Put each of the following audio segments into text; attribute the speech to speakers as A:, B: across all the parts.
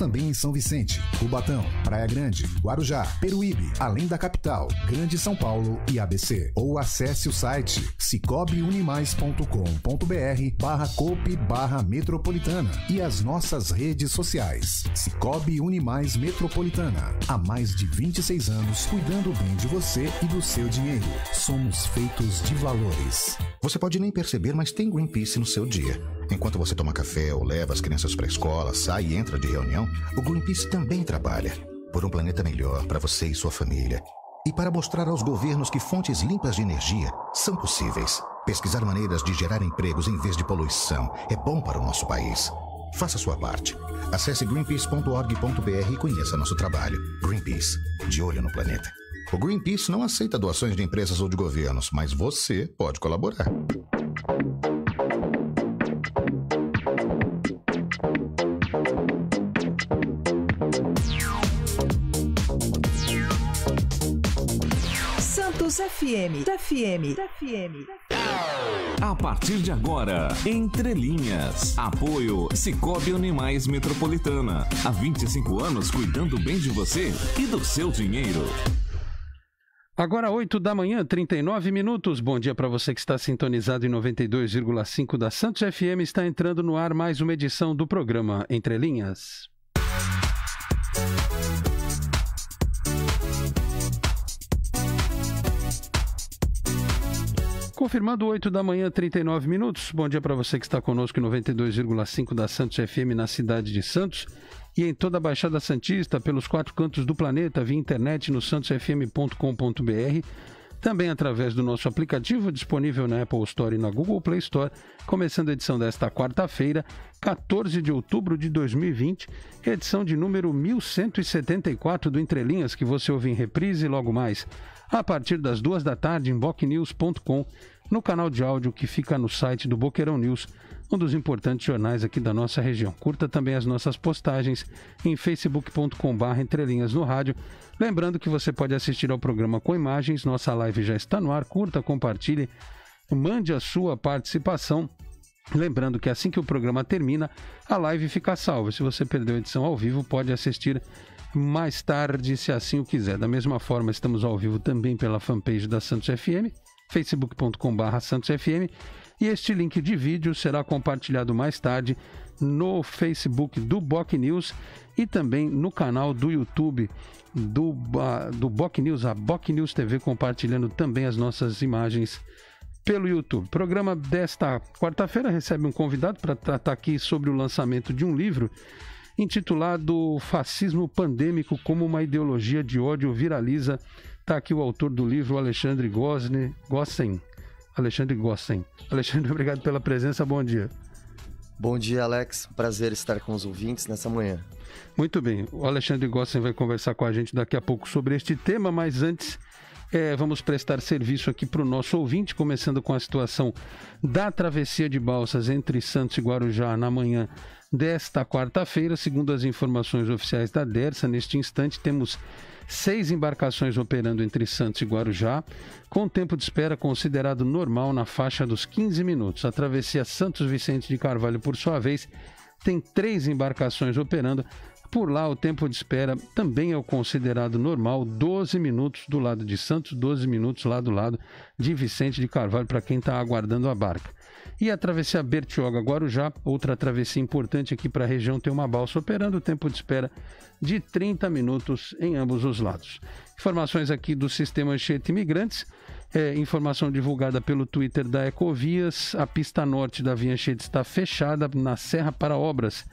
A: também em São Vicente, Cubatão, Praia Grande, Guarujá, Peruíbe, além da capital, Grande São Paulo e ABC. Ou acesse o site cicobiunimais.com.br barra cope barra metropolitana e as nossas redes sociais. Cicobi Unimais Metropolitana. Há mais de 26 anos cuidando bem de você e do seu dinheiro. Somos feitos de valores. Você pode nem perceber, mas tem Greenpeace no seu dia. Enquanto você toma café ou leva as crianças para a escola, sai e entra de reunião, o Greenpeace também trabalha por um planeta melhor para você e sua família. E para mostrar aos governos que fontes limpas de energia são possíveis. Pesquisar maneiras de gerar empregos em vez de poluição é bom para o nosso país. Faça sua parte. Acesse greenpeace.org.br e conheça nosso trabalho. Greenpeace, de olho no planeta. O Greenpeace não aceita doações de empresas ou de governos, mas você pode colaborar.
B: News FM. FM. FM.
C: A partir de agora, Entre Linhas. Apoio Cicobi Animais Metropolitana. Há 25 anos cuidando bem de você e do seu dinheiro. Agora 8 da manhã,
D: 39 minutos. Bom dia para você que está sintonizado em 92,5 da Santos FM. Está entrando no ar mais uma edição do programa Entre Linhas. Confirmado 8 da manhã, 39 minutos. Bom dia para você que está conosco em 92,5 da Santos FM na cidade de Santos e em toda a Baixada Santista, pelos quatro cantos do planeta, via internet no santosfm.com.br, também através do nosso aplicativo disponível na Apple Store e na Google Play Store, começando a edição desta quarta-feira, 14 de outubro de 2020, edição de número 1174 do Entrelinhas que você ouve em reprise logo mais a partir das duas da tarde em bocnews.com, no canal de áudio que fica no site do Boqueirão News, um dos importantes jornais aqui da nossa região. Curta também as nossas postagens em facebook.com.br entrelinhas no rádio. Lembrando que você pode assistir ao programa com imagens, nossa live já está no ar. Curta, compartilhe, mande a sua participação. Lembrando que assim que o programa termina, a live fica salva. Se você perdeu a edição ao vivo, pode assistir mais tarde, se assim o quiser. Da mesma forma, estamos ao vivo também pela fanpage da Santos FM, facebook.com.br FM, e este link de vídeo será compartilhado mais tarde no Facebook do Boc News e também no canal do YouTube do, ah, do Boc News, a Boc News TV, compartilhando também as nossas imagens pelo YouTube. O programa desta quarta-feira recebe um convidado para tratar aqui sobre o lançamento de um livro intitulado Fascismo Pandêmico como uma ideologia de ódio viraliza. Está aqui o autor do livro, Alexandre Gosne, Gossen. Alexandre Gossen. Alexandre, obrigado pela presença, bom dia.
E: Bom dia, Alex. Prazer estar com os ouvintes nessa manhã. Muito bem, o Alexandre
D: Gossen vai conversar com a gente daqui a pouco sobre este tema, mas antes é, vamos prestar serviço aqui para o nosso ouvinte, começando com a situação da travessia de balsas entre Santos e Guarujá na manhã desta quarta-feira, segundo as informações oficiais da DERSA, neste instante temos seis embarcações operando entre Santos e Guarujá, com tempo de espera considerado normal na faixa dos 15 minutos. A travessia Santos Vicente de Carvalho, por sua vez, tem três embarcações operando. Por lá, o tempo de espera também é o considerado normal, 12 minutos do lado de Santos, 12 minutos lá do lado de Vicente de Carvalho, para quem está aguardando a barca. E a travessia Bertioga-Guarujá, outra travessia importante aqui para a região, tem uma balsa operando tempo de espera de 30 minutos em ambos os lados. Informações aqui do Sistema Anchieta Imigrantes. É, informação divulgada pelo Twitter da Ecovias, a pista norte da Via Anchieta está fechada na Serra para obras.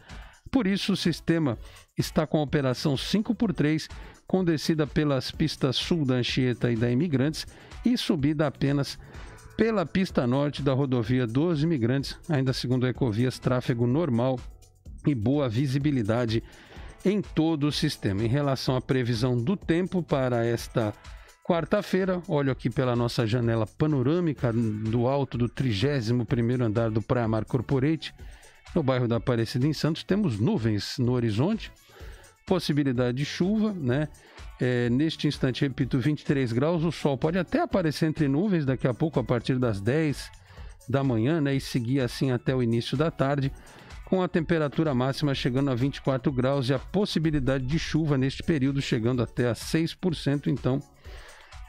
D: Por isso, o sistema está com a operação 5x3, com descida pelas pistas sul da Anchieta e da Imigrantes e subida apenas pela pista norte da rodovia dos imigrantes, ainda segundo a Ecovias, tráfego normal e boa visibilidade em todo o sistema. Em relação à previsão do tempo para esta quarta-feira, olho aqui pela nossa janela panorâmica do alto do 31º andar do Praia Mar Corporate, no bairro da Aparecida em Santos, temos nuvens no horizonte possibilidade de chuva, né? É, neste instante, repito, 23 graus, o sol pode até aparecer entre nuvens daqui a pouco, a partir das 10 da manhã, né? E seguir assim até o início da tarde, com a temperatura máxima chegando a 24 graus e a possibilidade de chuva neste período chegando até a 6%. Então,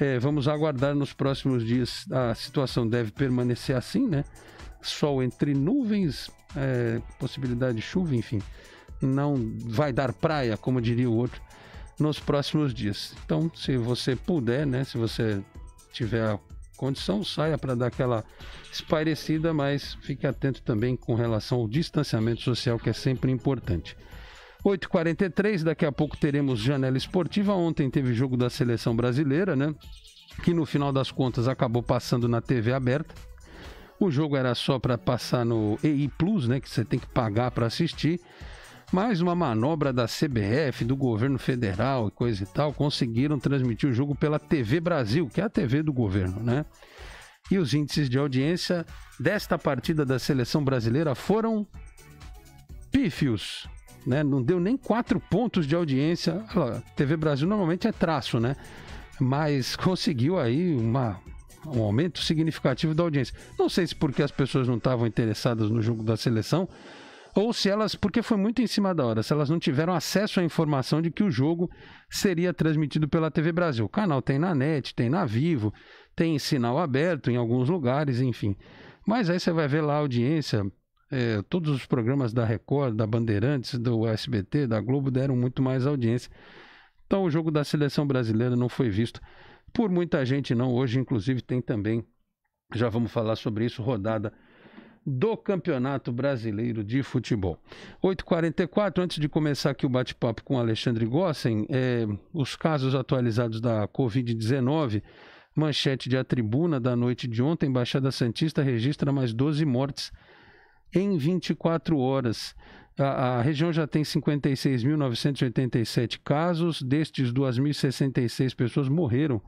D: é, vamos aguardar nos próximos dias. A situação deve permanecer assim, né? Sol entre nuvens, é, possibilidade de chuva, enfim não vai dar praia, como diria o outro, nos próximos dias. Então, se você puder, né, se você tiver condição, saia para dar aquela espairecida, mas fique atento também com relação ao distanciamento social, que é sempre importante. 8h43, daqui a pouco teremos janela esportiva. Ontem teve jogo da seleção brasileira, né? Que no final das contas acabou passando na TV aberta. O jogo era só para passar no EI Plus, né? Que você tem que pagar para assistir mais uma manobra da CBF, do governo federal e coisa e tal, conseguiram transmitir o jogo pela TV Brasil, que é a TV do governo, né? E os índices de audiência desta partida da seleção brasileira foram pífios, né? Não deu nem quatro pontos de audiência. TV Brasil normalmente é traço, né? Mas conseguiu aí uma um aumento significativo da audiência. Não sei se porque as pessoas não estavam interessadas no jogo da seleção, ou se elas, porque foi muito em cima da hora, se elas não tiveram acesso à informação de que o jogo seria transmitido pela TV Brasil. O canal tem na net, tem na Vivo, tem sinal aberto em alguns lugares, enfim. Mas aí você vai ver lá a audiência, é, todos os programas da Record, da Bandeirantes, do SBT, da Globo deram muito mais audiência. Então o jogo da seleção brasileira não foi visto por muita gente não. Hoje, inclusive, tem também, já vamos falar sobre isso, rodada do Campeonato Brasileiro de Futebol. 8h44, antes de começar aqui o bate-papo com Alexandre Gossen, é, os casos atualizados da Covid-19. Manchete de A Tribuna da noite de ontem, Embaixada Santista registra mais 12 mortes em 24 horas. A, a região já tem 56.987 casos, destes 2.066 pessoas morreram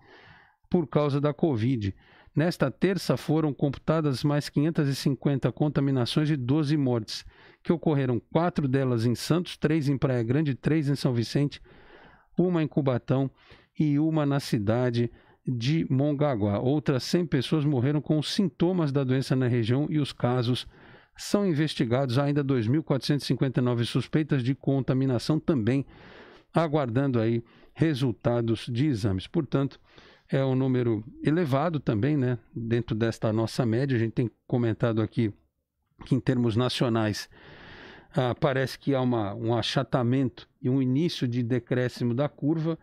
D: por causa da Covid. Nesta terça foram computadas mais 550 contaminações e 12 mortes, que ocorreram quatro delas em Santos, três em Praia Grande, três em São Vicente, uma em Cubatão e uma na cidade de Mongaguá. Outras 100 pessoas morreram com sintomas da doença na região e os casos são investigados. ainda 2.459 suspeitas de contaminação também aguardando aí resultados de exames. Portanto, é um número elevado também, né? Dentro desta nossa média, a gente tem comentado aqui que em termos nacionais ah, parece que há uma, um achatamento e um início de decréscimo da curva,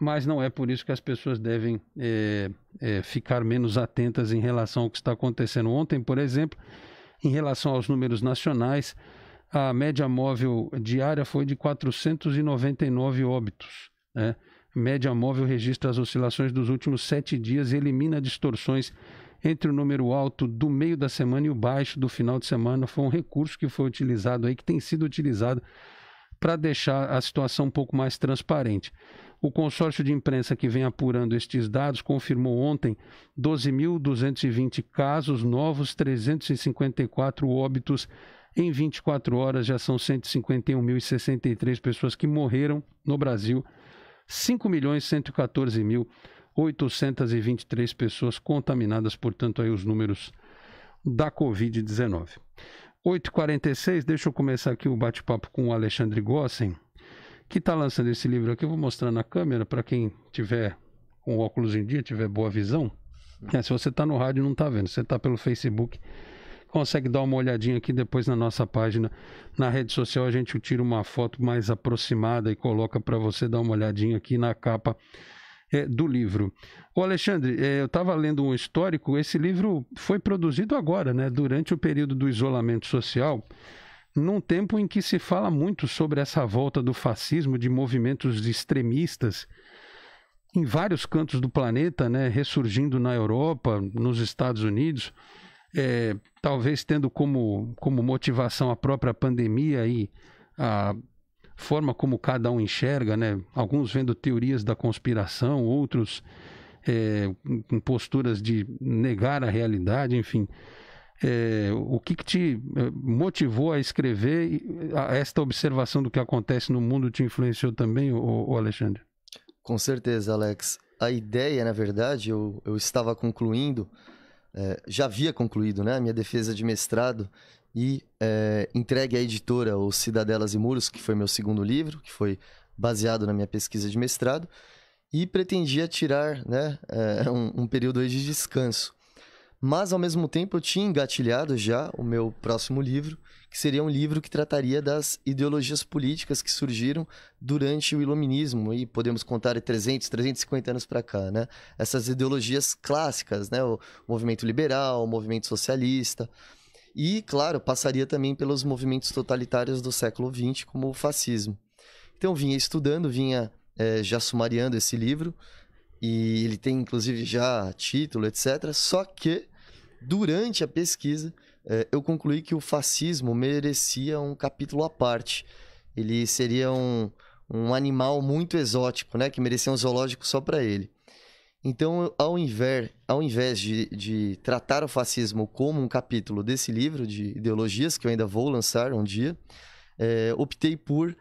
D: mas não é por isso que as pessoas devem é, é, ficar menos atentas em relação ao que está acontecendo. Ontem, por exemplo, em relação aos números nacionais, a média móvel diária foi de 499 óbitos. Né? média móvel registra as oscilações dos últimos sete dias e elimina distorções entre o número alto do meio da semana e o baixo do final de semana. Foi um recurso que foi utilizado aí, que tem sido utilizado para deixar a situação um pouco mais transparente. O consórcio de imprensa que vem apurando estes dados confirmou ontem 12.220 casos novos, 354 óbitos em 24 horas, já são 151.063 pessoas que morreram no Brasil 5.114.823 milhões mil pessoas contaminadas, portanto, aí os números da Covid-19. 8h46, deixa eu começar aqui o bate-papo com o Alexandre Gossen, que está lançando esse livro aqui. Eu vou mostrar na câmera para quem tiver com óculos em dia, tiver boa visão. É, se você está no rádio não está vendo, se você está pelo Facebook, consegue dar uma olhadinha aqui depois na nossa página na rede social. A gente tira uma foto mais aproximada e coloca para você dar uma olhadinha aqui na capa é, do livro. O Alexandre, é, eu estava lendo um histórico. Esse livro foi produzido agora, né? Durante o período do isolamento social num tempo em que se fala muito sobre essa volta do fascismo, de movimentos extremistas em vários cantos do planeta, né, ressurgindo na Europa, nos Estados Unidos é, talvez tendo como, como motivação a própria pandemia e a forma como cada um enxerga, né? Alguns vendo teorias da conspiração, outros é, com posturas de negar a realidade, enfim. É, o que, que, te é, motivou a escrever a esta observação do que acontece no mundo te influenciou também, o,
E: Alexandre? Com certeza, Alex. A ideia, na verdade, eu, eu estava concluindo é, já havia concluído né, a minha defesa de mestrado e é, entregue à editora O Cidadelas e Muros, que foi meu segundo livro, que foi baseado na minha pesquisa de mestrado, e pretendia tirar né, é, um, um, período de descanso. Mas, ao mesmo tempo, eu tinha engatilhado já o meu próximo livro, que seria um livro que trataria das ideologias políticas que surgiram durante o iluminismo, e podemos contar 300, 350 anos para cá, né? Essas ideologias clássicas, né? O movimento liberal, o movimento socialista. E, claro, passaria também pelos movimentos totalitários do século XX, como o fascismo. Então, vinha estudando, vinha é, já sumariando esse livro, e ele tem inclusive já título, etc. Só que durante a pesquisa é, eu concluí que o fascismo merecia um capítulo à parte. Ele seria um, um animal muito exótico, né? Que merecia um zoológico só para ele. Então, ao invés, ao invés de, de tratar o fascismo como um capítulo desse livro de ideologias, que eu ainda vou lançar um dia, é, optei por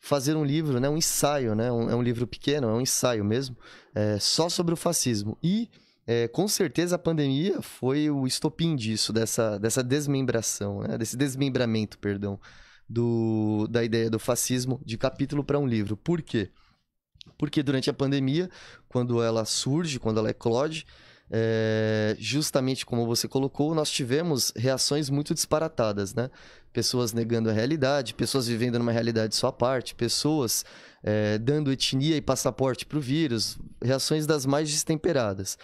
E: fazer um livro, né, um ensaio, né, um, é um livro pequeno, é um ensaio mesmo, é, só sobre o fascismo. E é, com certeza a pandemia foi o estopim disso, dessa, dessa desmembração, né? desse desmembramento, perdão, do, da ideia do fascismo de capítulo para um livro. Por quê? Porque durante a pandemia, quando ela surge, quando ela eclode, é, justamente como você colocou, nós tivemos reações muito disparatadas, né? Pessoas negando a realidade, pessoas vivendo numa realidade só à parte, pessoas é, dando etnia e passaporte para o vírus, reações das mais destemperadas.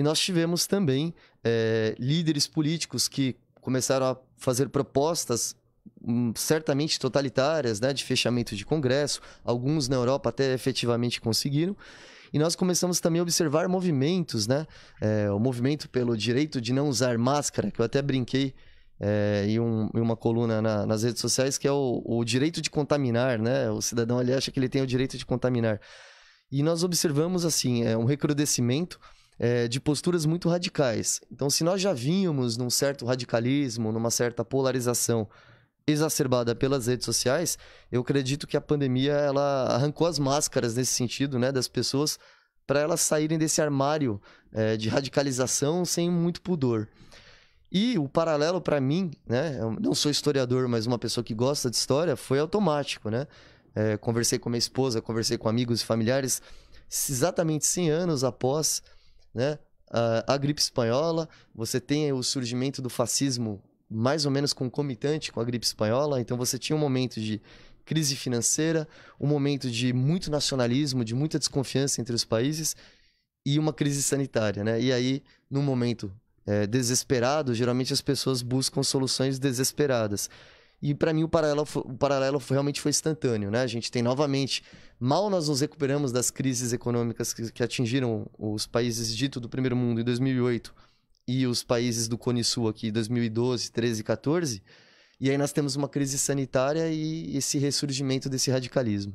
E: E nós tivemos também é, líderes políticos que começaram a fazer propostas hum, certamente totalitárias, né, de fechamento de congresso, alguns na Europa até efetivamente conseguiram. E nós começamos também a observar movimentos, né? É, o movimento pelo direito de não usar máscara, que eu até brinquei é, em, um, em, uma coluna na, nas redes sociais, que é o, o direito de contaminar, né? O cidadão ali acha que ele tem o direito de contaminar. E nós observamos, assim, é, um recrudescimento é, de posturas muito radicais. Então, se nós já vínhamos num certo radicalismo, numa certa polarização exacerbada pelas redes sociais, eu acredito que a pandemia ela arrancou as máscaras nesse sentido, né, das pessoas para elas saírem desse armário é, de radicalização sem muito pudor. E o paralelo para mim, né, não sou historiador, mas uma pessoa que gosta de história, foi automático, né? É, conversei com minha esposa, conversei com amigos e familiares, exatamente 100 anos após né? A, a gripe espanhola, você tem o surgimento do fascismo mais ou menos concomitante com a gripe espanhola, então você tinha um momento de crise financeira, um momento de muito nacionalismo, de muita desconfiança entre os países e uma crise sanitária, né? E aí, num momento é, desesperado, geralmente as pessoas buscam soluções desesperadas. E para mim o paralelo, o paralelo realmente foi instantâneo, né? A gente tem novamente, mal nós nos recuperamos das crises econômicas que, que atingiram os países dito do primeiro mundo em 2008 e os países do Cone Sul aqui em 2012, 13, 14. E aí nós temos uma crise sanitária e esse ressurgimento desse radicalismo.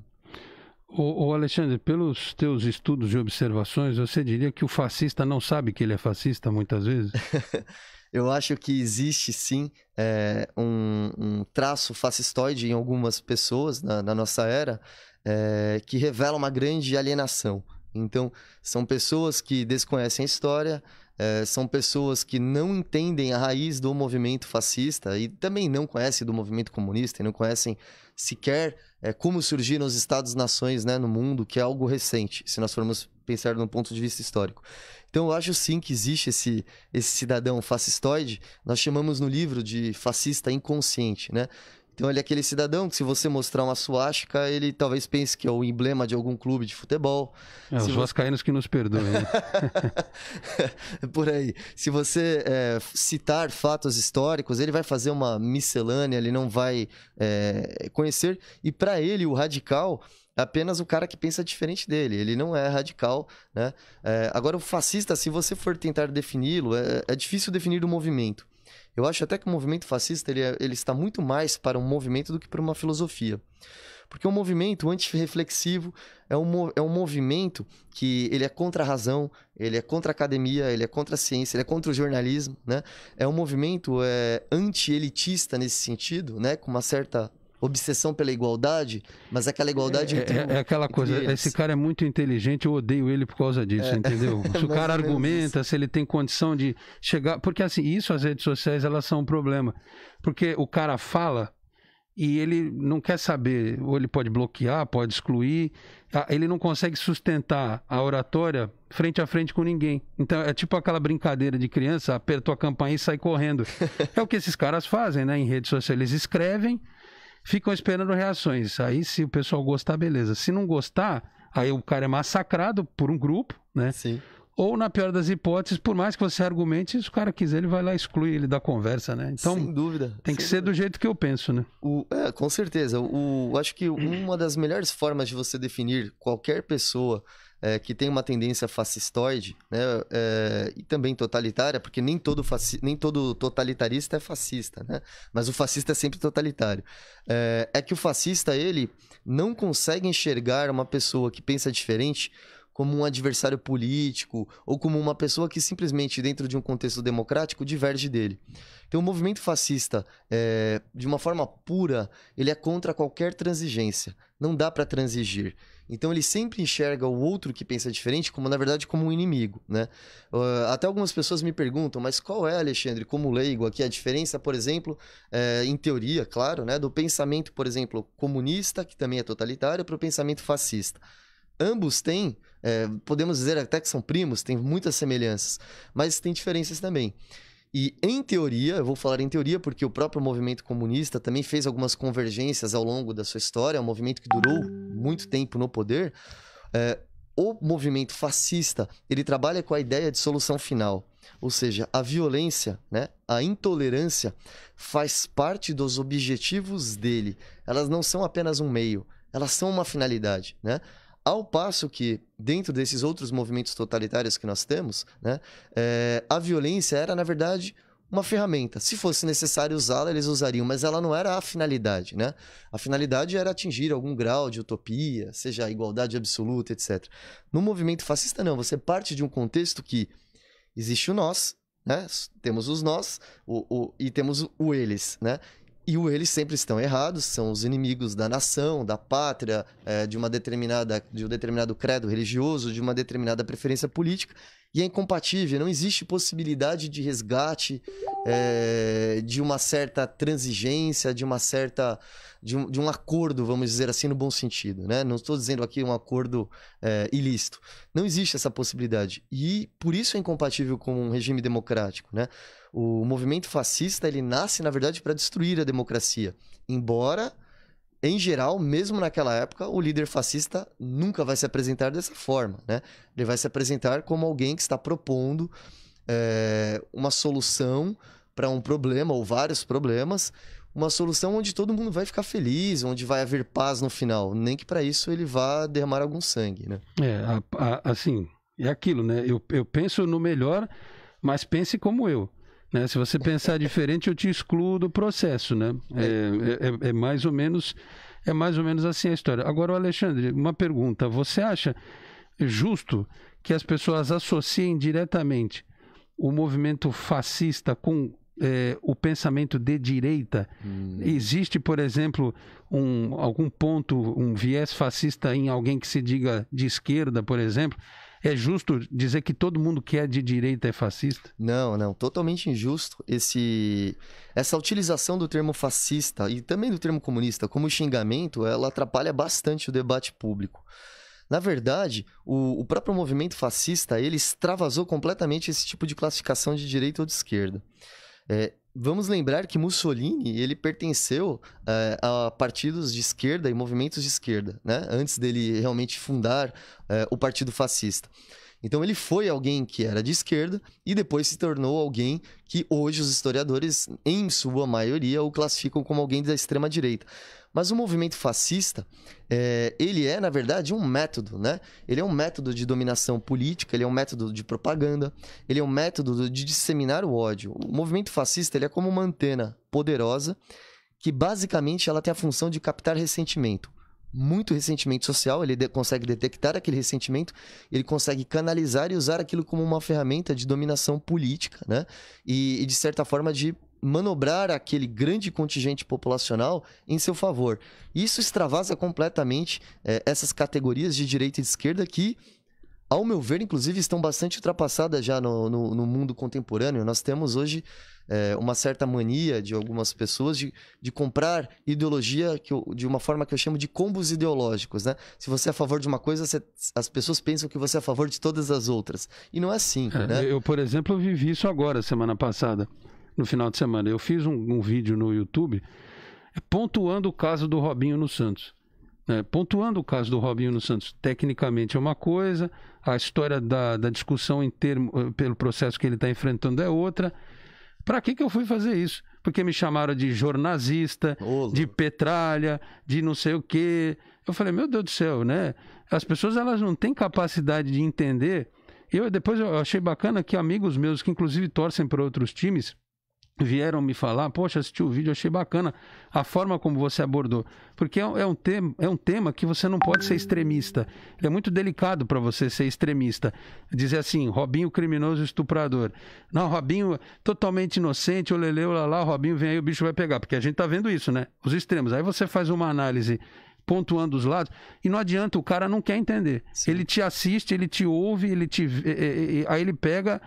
E: O Alexandre,
D: pelos teus estudos e observações, você diria que o fascista não sabe que ele é fascista
E: muitas vezes? Eu acho que existe sim é, um, um, traço fascistoide em algumas pessoas na, na nossa era é, que revela uma grande alienação. Então, são pessoas que desconhecem a história, é, são pessoas que não entendem a raiz do movimento fascista e também não conhecem do movimento comunista e não conhecem sequer é, como surgiram os Estados-nações né, no mundo, que é algo recente, se nós formos pensar num ponto de vista histórico. Então eu acho sim que existe esse, esse cidadão fascistoide, nós chamamos no livro de fascista inconsciente, né? Então ele é aquele cidadão que se você mostrar uma suástica, ele talvez pense que é o emblema de algum clube de futebol. É, os
D: vascaínos você... que nos perdoem. Né?
E: Por aí. Se você é, citar fatos históricos, ele vai fazer uma miscelânea, ele não vai é, conhecer. E para ele, o radical apenas o cara que pensa diferente dele. Ele não é radical, né? É, agora, o fascista, se você for tentar defini-lo, é, é, difícil definir o movimento. Eu acho até que o movimento fascista ele, é, ele está muito mais para um movimento do que para uma filosofia. Porque o um movimento antirreflexivo é um, é um movimento que ele é contra a razão, ele é contra a academia, ele é contra a ciência, ele é contra o jornalismo, né? É um movimento é, anti-elitista nesse sentido, né? Com uma certa obsessão pela igualdade, mas aquela igualdade. É, entre, é, é aquela coisa, eles. esse
D: cara é muito inteligente, eu odeio ele por causa disso, é, entendeu? Se o cara argumenta, se ele tem condição de chegar. Porque assim, isso as redes sociais elas são um problema. Porque o cara fala e ele não quer saber, ou ele pode bloquear, pode excluir, ele não consegue sustentar a oratória frente a frente com ninguém. Então é tipo aquela brincadeira de criança, apertou a campainha e sai correndo. é o que esses caras fazem, né, em redes sociais, eles escrevem, ficam esperando reações. Aí, se o pessoal gostar, beleza. Se não gostar, aí o cara é massacrado por um grupo, né? Sim. Ou, na pior das hipóteses, por mais que você argumente, se o cara quiser, ele vai lá e exclui ele da conversa, né? Então, sem dúvida. Tem que dúvida. ser do jeito que eu penso, né?
E: O, é, com certeza. O, acho que uma das melhores formas de você definir qualquer pessoa é, que tem uma tendência fascistoide né, é, e também totalitária, porque nem todo, faci nem todo totalitarista é fascista, né? mas o fascista é sempre totalitário. É, é, que o fascista ele não consegue enxergar uma pessoa que pensa diferente como um adversário político ou como uma pessoa que simplesmente, dentro de um contexto democrático, diverge dele. Então, o movimento fascista, é, de uma forma pura, ele é contra qualquer transigência. Não dá para transigir. Então ele sempre enxerga o outro que pensa diferente como, na verdade, como um inimigo, né? Uh, até algumas pessoas me perguntam, mas qual é, Alexandre, como leigo aqui, a diferença, por exemplo, é, em teoria, claro, né, do pensamento, por exemplo, comunista, que também é totalitário, para o pensamento fascista. Ambos têm, é, podemos dizer até que são primos, têm muitas semelhanças, mas tem diferenças também. E, em teoria, eu vou falar em teoria porque o próprio movimento comunista também fez algumas convergências ao longo da sua história, é um movimento que durou muito tempo no poder. É, o movimento fascista ele trabalha com a ideia de solução final. Ou seja, a violência, né, a intolerância, faz parte dos objetivos dele. Elas não são apenas um meio, elas são uma finalidade. Né? Ao passo que, dentro desses outros movimentos totalitários que nós temos, né, é, a violência era, na verdade, uma ferramenta. Se fosse necessário usá-la, eles usariam, mas ela não era a finalidade. Né? A finalidade era atingir algum grau de utopia, seja a igualdade absoluta, etc. No movimento fascista, não. Você parte de um contexto que existe o nós, né? temos os nós o, o, e temos o eles. Né? E o eles sempre estão errados, são os inimigos da nação, da pátria, é, de uma determinada, de um determinado credo religioso, de uma determinada preferência política, e é incompatível, não existe possibilidade de resgate é, de uma certa transigência, de uma certa. De um, de um, acordo, vamos dizer assim, no bom sentido. Né? Não estou dizendo aqui um acordo é, ilícito. Não existe essa possibilidade. E por isso é incompatível com um regime democrático. Né? O movimento fascista ele nasce, na verdade, para destruir a democracia. Embora, em geral, mesmo naquela época, o líder fascista nunca vai se apresentar dessa forma. Né? Ele vai se apresentar como alguém que está propondo é, uma solução para um problema ou vários problemas, uma solução onde todo mundo vai ficar feliz, onde vai haver paz no final, nem que para isso ele vá derramar algum sangue, né?
D: É, a, a, assim, é aquilo, né? Eu, eu penso no melhor, mas pense como eu. Né? Se você pensar diferente, eu te excluo do processo, né? É, é, é, é, é mais ou menos é mais ou menos assim a história. Agora, Alexandre, uma pergunta: você acha justo que as pessoas associem diretamente o movimento fascista com é, o pensamento de direita? Hum. Existe, por exemplo, um, algum ponto, um viés fascista em alguém que se diga de
E: esquerda, por exemplo? É justo dizer que todo mundo que é de direita é fascista? Não, não. Totalmente injusto esse, essa utilização do termo fascista e também do termo comunista como xingamento, ela atrapalha bastante o debate público. Na verdade, o, o, próprio movimento fascista ele extravasou completamente esse tipo de classificação de direita ou de esquerda. É, vamos lembrar que Mussolini ele pertenceu é, a partidos de esquerda e movimentos de esquerda, né? Antes dele realmente fundar é, o Partido Fascista. Então ele foi alguém que era de esquerda e depois se tornou alguém que hoje os historiadores, em sua maioria, o classificam como alguém da extrema direita. Mas o movimento fascista, é, ele é, na verdade, um método, né? Ele é um método de dominação política, ele é um método de propaganda, ele é um método de disseminar o ódio. O movimento fascista, ele é como uma antena poderosa que, basicamente, ela tem a função de captar ressentimento muito ressentimento social, ele de consegue detectar aquele ressentimento, ele consegue canalizar e usar aquilo como uma ferramenta de dominação política, né? E, e de certa forma de manobrar aquele grande contingente populacional em seu favor. Isso extravasa completamente é, essas categorias de direita e de esquerda que ao meu ver, inclusive, estão bastante ultrapassadas já no, no, no, mundo contemporâneo. Nós temos hoje é, uma certa mania de algumas pessoas de, de comprar ideologia que eu, de uma forma que eu chamo de combos ideológicos, né? Se você é a favor de uma coisa, você, as pessoas pensam que você é a favor de todas as outras. E não é assim, é, né?
D: Eu, por exemplo, vivi isso agora, semana passada, no final de semana. Eu fiz um, um vídeo no YouTube é, pontuando o caso do Robinho no Santos. Né? Pontuando o caso do Robinho no Santos, tecnicamente é uma coisa, a história da, da discussão em termo, eh, pelo processo que ele está enfrentando é outra. Para que, que eu fui fazer isso? Porque me chamaram de jornalista, de petralha, de não sei o quê. Eu falei, meu Deus do céu, né? As pessoas elas não têm capacidade de entender. Eu depois eu achei bacana que amigos meus que inclusive torcem para outros times, vieram me falar, poxa, assisti o vídeo, achei bacana a forma como você abordou. Porque é, um, é tema, é um tema que você não pode ser extremista. É muito delicado para você ser extremista. Dizer assim, Robinho criminoso estuprador. Não, Robinho totalmente inocente, o leleu, lá, lá, Robinho vem aí, o bicho vai pegar. Porque a gente tá vendo isso, né? Os extremos. Aí você faz uma análise pontuando os lados. E não adianta, o cara não quer entender. Sim. Ele te assiste, ele te ouve, ele te. É, é, aí ele pega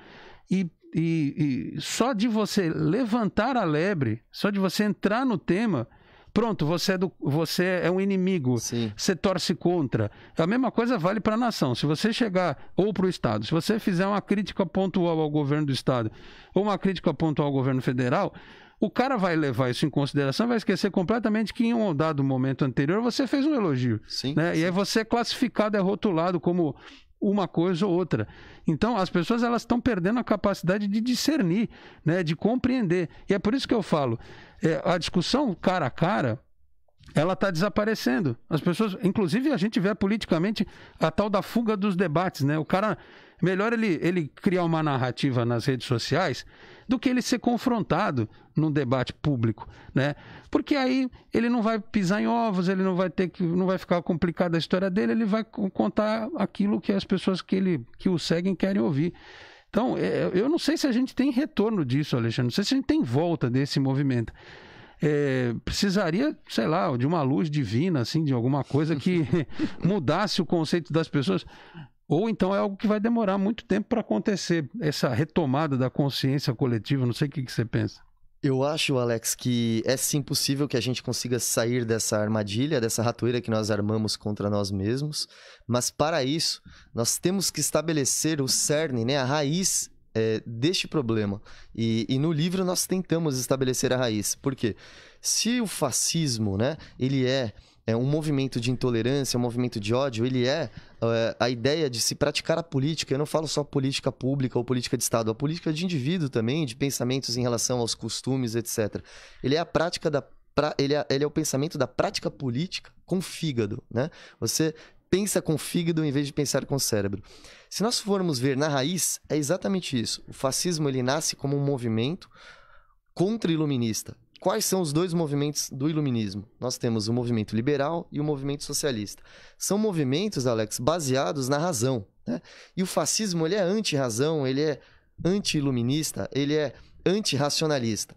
D: e e, e só de você levantar a lebre, só de você entrar no tema, pronto, você é, do, você é um inimigo, Sim. você torce contra. A mesma coisa vale para a nação. Se você chegar, ou para o Estado, se você fizer uma crítica pontual ao governo do Estado, ou uma crítica pontual ao governo federal, o cara vai levar isso em consideração, vai esquecer completamente que em um dado momento anterior você fez um elogio. Sim, né? sim. E aí você é classificado, é rotulado como uma coisa ou outra. Então, as pessoas elas estão perdendo a capacidade de discernir, né, de compreender. E é por isso que eu falo, é, a discussão cara a cara, ela está desaparecendo. As pessoas, inclusive a gente vê politicamente a tal da fuga dos debates, né? O cara Melhor ele, ele criar uma narrativa nas redes sociais do que ele ser confrontado num debate público, né? Porque aí ele não vai pisar em ovos, ele não vai ter que, não vai ficar complicada a história dele, ele vai contar aquilo que as pessoas que ele que o seguem querem ouvir. Então, é, eu não sei se a gente tem retorno disso, Alexandre. Não sei se a gente tem volta desse movimento. É, precisaria, sei lá, de uma luz divina, assim, de alguma coisa que mudasse o conceito das pessoas ou então é algo que vai demorar muito tempo para acontecer, essa retomada da consciência coletiva, não sei o que, que você pensa.
E: Eu acho, Alex, que é sim possível que a gente consiga sair dessa armadilha, dessa ratoeira que nós armamos contra nós mesmos, mas para isso nós temos que estabelecer o cerne, né, a raiz é, deste problema. E, e no livro nós tentamos estabelecer a raiz. Por quê? Se o fascismo, né, ele é é, um movimento de intolerância, um movimento de ódio, ele é, é a ideia de se praticar a política. Eu não falo só política pública ou política de Estado, a política de indivíduo também, de pensamentos em relação aos costumes, etc. Ele é a prática da. Pra, ele, é, ele é o pensamento da prática política com fígado, né? Você pensa com fígado em vez de pensar com cérebro. Se nós formos ver na raiz, é exatamente isso. O fascismo ele nasce como um movimento contra-iluminista, quais são os dois movimentos do iluminismo? Nós temos o movimento liberal e o movimento socialista. São movimentos, Alex, baseados na razão. Né? E o fascismo ele é anti-razão, ele é anti-iluminista, ele é anti-racionalista.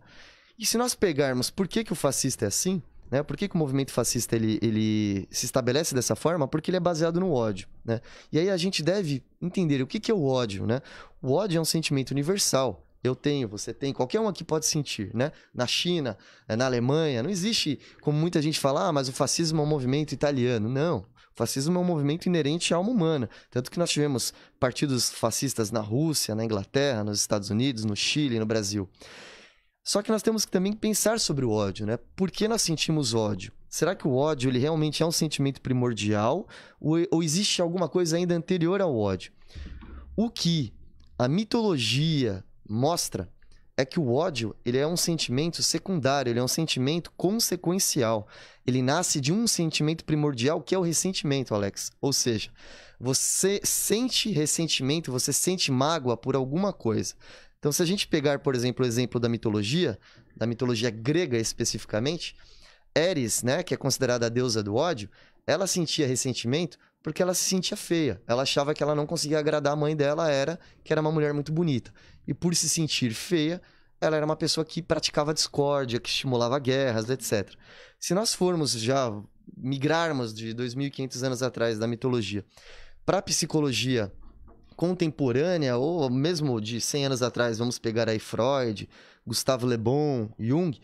E: E se nós pegarmos por que, que o fascista é assim, né? por que, que o movimento fascista ele, ele se estabelece dessa forma? Porque ele é baseado no ódio. Né? E aí a gente deve entender o que, que é o ódio. Né? O ódio é um sentimento universal, eu tenho, você tem, qualquer um aqui pode sentir, né? Na China, eh, na Alemanha, não existe, como muita gente fala, ah, mas o fascismo é um movimento italiano. Não. O fascismo é um movimento inerente à alma humana. Tanto que nós tivemos partidos fascistas na Rússia, na Inglaterra, nos Estados Unidos, no Chile, no Brasil. Só que nós temos que também pensar sobre o ódio, né? Por que nós sentimos ódio? Será que o ódio ele realmente é um sentimento primordial ou, ou existe alguma coisa ainda anterior ao ódio? O que a mitologia mostra é que o ódio ele é um sentimento secundário, ele é um sentimento consequencial. Ele nasce de um sentimento primordial que é o ressentimento, Alex. Ou seja, você sente ressentimento, você sente mágoa por alguma coisa. Então, se a gente pegar, por exemplo, o exemplo da mitologia, da mitologia grega especificamente, Eris, né, que é considerada a deusa do ódio, ela sentia ressentimento porque ela se sentia feia. Ela achava que ela não conseguia agradar a mãe dela, era que era uma mulher muito bonita. E por se sentir feia, ela era uma pessoa que praticava discórdia, que estimulava guerras, etc. Se nós formos já migrarmos de 2500 anos atrás da mitologia para a psicologia contemporânea ou mesmo de 100 anos atrás, vamos pegar aí Freud, Gustavo Le Bon, Jung,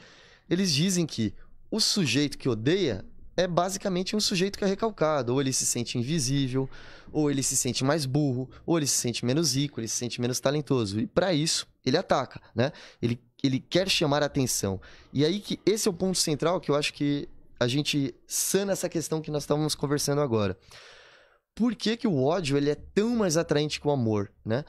E: eles dizem que o sujeito que odeia é basicamente um sujeito que é recalcado. Ou ele se sente invisível, ou ele se sente mais burro, ou ele se sente menos rico, ele se sente menos talentoso. E para isso, ele ataca, né? Ele, ele quer chamar atenção. E aí que esse é o ponto central que eu acho que a gente sana essa questão que nós estávamos conversando agora. Por que, que o ódio ele é tão mais atraente que o amor, né?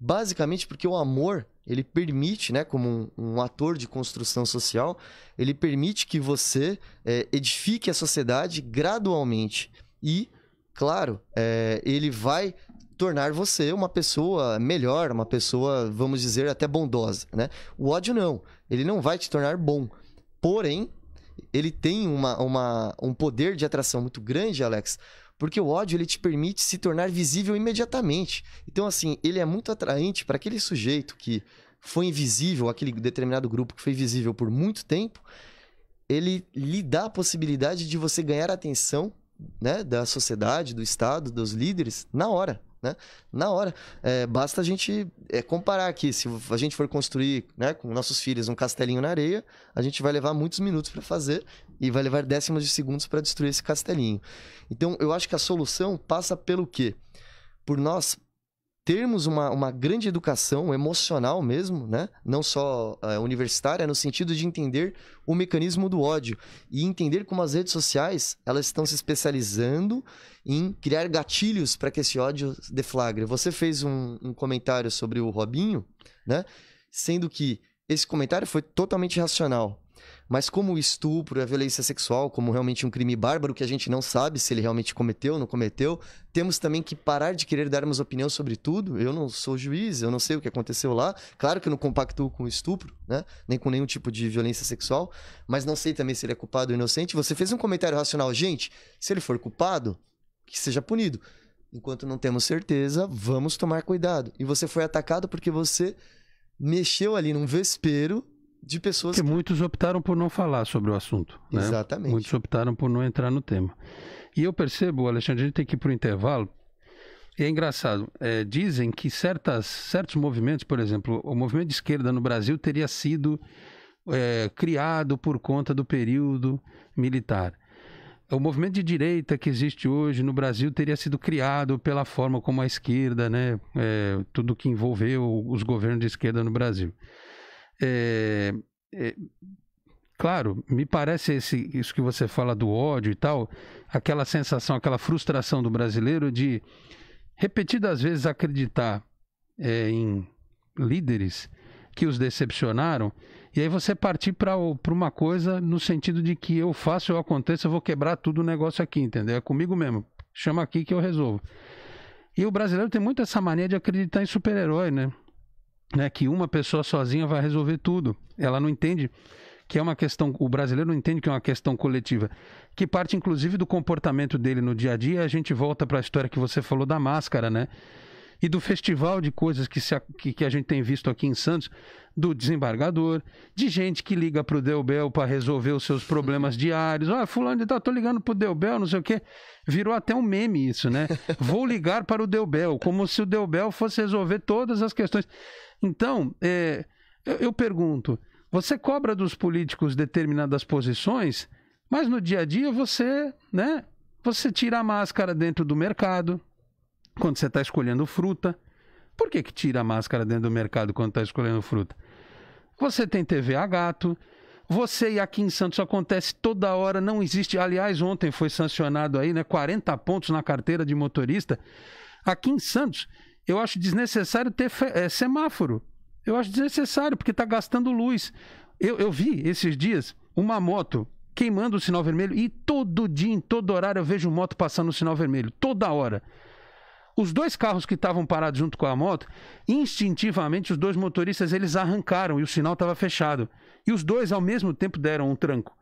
E: Basicamente porque o amor ele permite, né, como um, um, ator de construção social, ele permite que você é, edifique a sociedade gradualmente. E, claro, é, ele vai tornar você uma pessoa melhor, uma pessoa, vamos dizer, até bondosa. Né? O ódio não, ele não vai te tornar bom. Porém, ele tem uma, uma, um poder de atração muito grande, Alex, porque o ódio ele te permite se tornar visível imediatamente. Então, assim, ele é muito atraente para aquele sujeito que foi invisível, aquele determinado grupo que foi invisível por muito tempo. Ele lhe dá a possibilidade de você ganhar atenção né, da sociedade, do Estado, dos líderes, na hora. Né? Na hora. É, basta a gente é, comparar aqui. Se a gente for construir né, com nossos filhos um castelinho na areia, a gente vai levar muitos minutos para fazer e vai levar décimas de segundos para destruir esse castelinho. Então, eu acho que a solução passa pelo quê? Por nós termos uma, uma grande educação emocional mesmo, né? Não só é, universitária, no sentido de entender o mecanismo do ódio e entender como as redes sociais elas estão se especializando em criar gatilhos para que esse ódio deflagre. Você fez um, um comentário sobre o Robinho, né? Sendo que esse comentário foi totalmente racional, mas como o estupro a violência sexual, como realmente um crime bárbaro que a gente não sabe se ele realmente cometeu ou não cometeu, temos também que parar de querer darmos opinião sobre tudo. Eu não sou juiz, eu não sei o que aconteceu lá. Claro que eu não compactuo com o estupro, né? Nem com nenhum tipo de violência sexual, mas não sei também se ele é culpado ou inocente. Você fez um comentário racional, gente, se ele for culpado, que seja punido. Enquanto não temos certeza, vamos tomar cuidado. E você foi atacado porque você mexeu ali num vespeiro de pessoas. Porque que... muitos optaram por não falar sobre o assunto. Né? Exatamente.
D: Muitos optaram por não entrar no tema. E eu percebo, Alexandre, a gente tem que ir para o intervalo. E é engraçado, é, dizem que certas, certos movimentos, por exemplo, o movimento de esquerda no Brasil teria sido é, criado por conta do período militar. O movimento de direita que existe hoje no Brasil teria sido criado pela forma como a esquerda, né, é, tudo que envolveu os governos de esquerda no Brasil. É, é, claro, me parece esse, isso que você fala do ódio e tal, aquela sensação, aquela frustração do brasileiro de repetidas vezes acreditar é, em líderes que os decepcionaram, e aí você partir para uma coisa no sentido de que eu faço, eu aconteço, eu vou quebrar tudo o negócio aqui, entendeu? É comigo mesmo. Chama aqui que eu resolvo. E o brasileiro tem muito essa mania de acreditar em super-herói, né? né, que uma pessoa sozinha vai resolver tudo. Ela não entende que é uma questão, o brasileiro não entende que é uma questão coletiva, que parte inclusive do comportamento dele no dia a dia. A gente volta para a história que você falou da máscara, né? E do festival de coisas que, se, que, que a gente tem visto aqui em Santos, do desembargador, de gente que liga pro Delbel para resolver os seus problemas diários. Olha, ah, fulano de tal, tô ligando pro Delbel, não sei o quê. Virou até um meme isso, né? Vou ligar para o Delbel, como se o Delbel fosse resolver todas as questões. Então, é, eu, eu pergunto, você cobra dos políticos determinadas posições, mas no dia a dia você, né? Você tira a máscara dentro do mercado, quando você está escolhendo fruta. Por que, que tira a máscara dentro do mercado quando está escolhendo fruta? Você tem TV a gato. Você e aqui em Santos acontece toda hora, não existe. Aliás, ontem foi sancionado aí, né? 40 pontos na carteira de motorista. Aqui em Santos, eu acho desnecessário ter é, semáforo. Eu acho desnecessário, porque está gastando luz. Eu, eu vi esses dias uma moto queimando o sinal vermelho e todo dia, em todo horário, eu vejo moto passando o sinal vermelho. Toda hora. Os dois carros que estavam parados junto com a moto, instintivamente os dois motoristas eles arrancaram e o sinal estava fechado. E os dois ao mesmo tempo deram um tranco.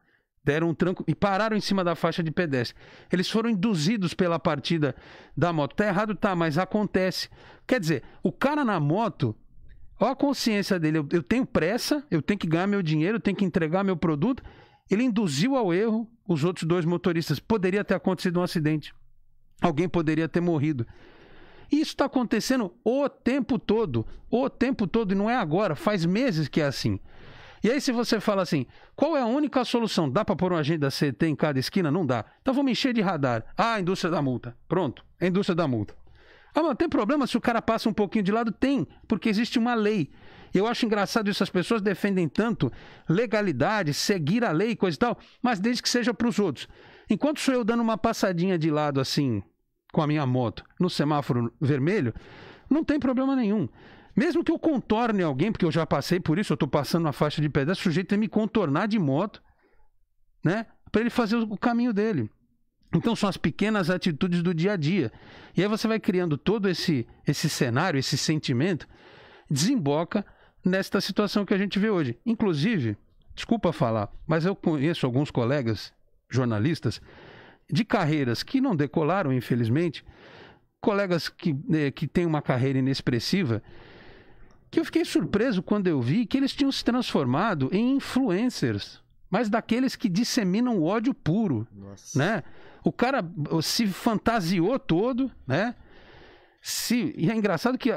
D: Deram um tranco e pararam em cima da faixa de pedestre. Eles foram induzidos pela partida da moto. Tá errado, tá, mas acontece. Quer dizer, o cara na moto, olha a consciência dele. Eu, eu tenho pressa, eu tenho que ganhar meu dinheiro, eu tenho que entregar meu produto. Ele induziu ao erro os outros dois motoristas. Poderia ter acontecido um acidente. Alguém poderia ter morrido. Isso está acontecendo o tempo todo, o tempo todo, e não é agora, faz meses que é assim. E aí, se você fala assim, qual é a única solução? Dá para pôr uma agenda CT em cada esquina? Não dá. Então vamos encher de radar. Ah, a indústria da multa. Pronto, a indústria da multa. Ah, mas tem problema se o cara passa um pouquinho de lado? Tem, porque existe uma lei. Eu acho engraçado isso, as pessoas defendem tanto legalidade, seguir a lei, coisa e tal, mas desde que seja para os outros. Enquanto sou eu dando uma passadinha de lado assim, com a minha moto no semáforo vermelho, não tem problema nenhum. Mesmo que eu contorne alguém, porque eu já passei por isso, eu estou passando na faixa de pedestre, o sujeito tem que me contornar de moto, né? Para ele fazer o caminho dele. Então são as pequenas atitudes do dia a dia. E aí você vai criando todo esse esse cenário, esse sentimento, desemboca nesta situação que a gente vê hoje. Inclusive, desculpa falar, mas eu conheço alguns colegas jornalistas de carreiras que não decolaram, infelizmente, colegas que, né, que têm uma carreira inexpressiva, que eu fiquei surpreso quando eu vi que eles tinham se transformado em influencers, mas daqueles que disseminam o ódio puro, Nossa. né? O cara se fantasiou todo, né? Se, e é engraçado que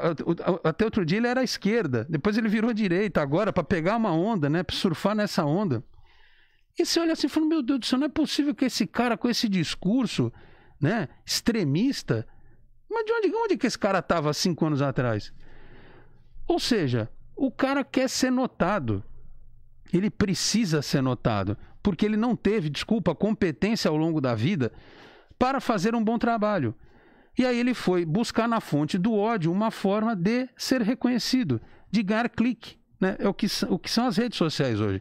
D: até outro dia ele era à esquerda, depois ele virou à direita agora para pegar uma onda, né? Para surfar nessa onda. E você olha assim e fala: meu Deus do céu, não é possível que esse cara com esse discurso né, extremista. Mas de onde, onde que esse cara estava cinco anos atrás? Ou seja, o cara quer ser notado. Ele precisa ser notado. Porque ele não teve, desculpa, competência ao longo da vida para fazer um bom trabalho. E aí ele foi buscar na fonte do ódio uma forma de ser reconhecido, de ganhar clique. Né? É o que, o que são as redes sociais hoje.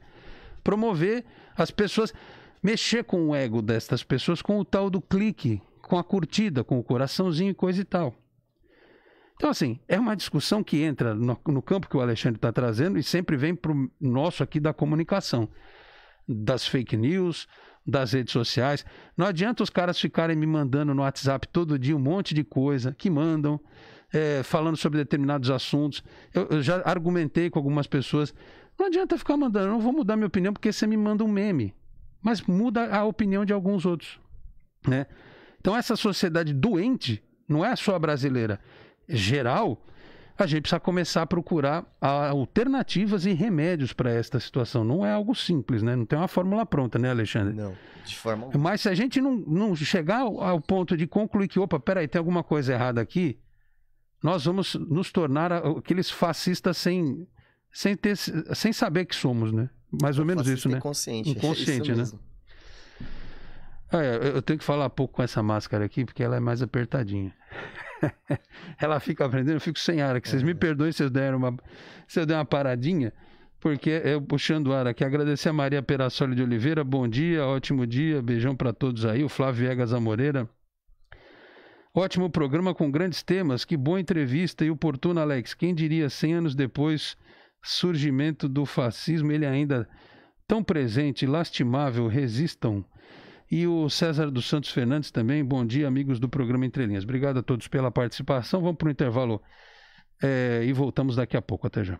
D: Promover as pessoas mexer com o ego destas pessoas com o tal do clique, com a curtida, com o coraçãozinho e coisa e tal. Então, assim, é uma discussão que entra no, no campo que o Alexandre está trazendo e sempre vem para o nosso aqui da comunicação, das fake news, das redes sociais. Não adianta os caras ficarem me mandando no WhatsApp todo dia um monte de coisa que mandam, é, falando sobre determinados assuntos. Eu, eu já argumentei com algumas pessoas não adianta ficar mandando, não vou mudar minha opinião porque você me manda um meme. Mas muda a opinião de alguns outros. Né? Então, essa sociedade doente, não é só a brasileira, geral, a gente precisa começar a procurar alternativas e remédios para esta situação. Não é algo simples, né? Não tem uma fórmula pronta, né, Alexandre? Não, de forma Mas se a gente não, não chegar ao ponto de concluir que, opa, peraí, tem alguma coisa errada aqui, nós vamos nos tornar aqueles fascistas sem sem, ter, sem saber que somos, né? Mais ou menos isso, né? Inconsciente. É Inconsciente, isso né? Mesmo. É, eu tenho que falar pouco com essa máscara aqui, porque ela é mais apertadinha. ela fica aprendendo, eu fico sem ar aqui. Vocês é. me perdoem se eu der uma, se eu der uma paradinha, porque eu puxando o ar aqui. Agradecer a Maria Perassoli de Oliveira, bom dia, ótimo dia, beijão para todos aí. O Flávio Viegas Amoreira. Ótimo programa com grandes temas, que boa entrevista e oportuna, Alex. Quem diria 100 anos depois surgimento do fascismo, ele ainda tão presente, lastimável, resistam. E o César dos Santos Fernandes também. Bom dia, amigos do programa Entre Linhas. Obrigado a todos pela participação. Vamos para o intervalo é, e voltamos daqui a pouco. Até já.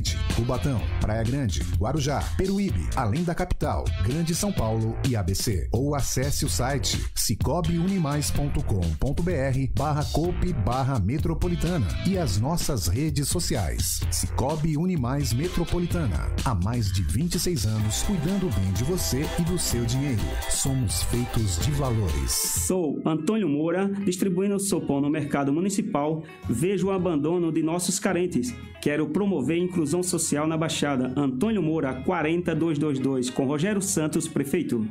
A: Presidente, Cubatão, Praia Grande, Guarujá, Peruíbe, além da capital, Grande São Paulo e ABC. Ou acesse o site cicobiunimais.com.br barra barra metropolitana e as nossas redes sociais. Cicobi Unimais Metropolitana. Há mais de 26 anos cuidando bem de você e do seu dinheiro. Somos feitos de valores.
C: Sou Antônio Moura, distribuindo o sopão no mercado municipal. Vejo o abandono de nossos carentes Quero promover inclusão social na Baixada. Antônio Moura,
A: 40222, com Rogério Santos, prefeito.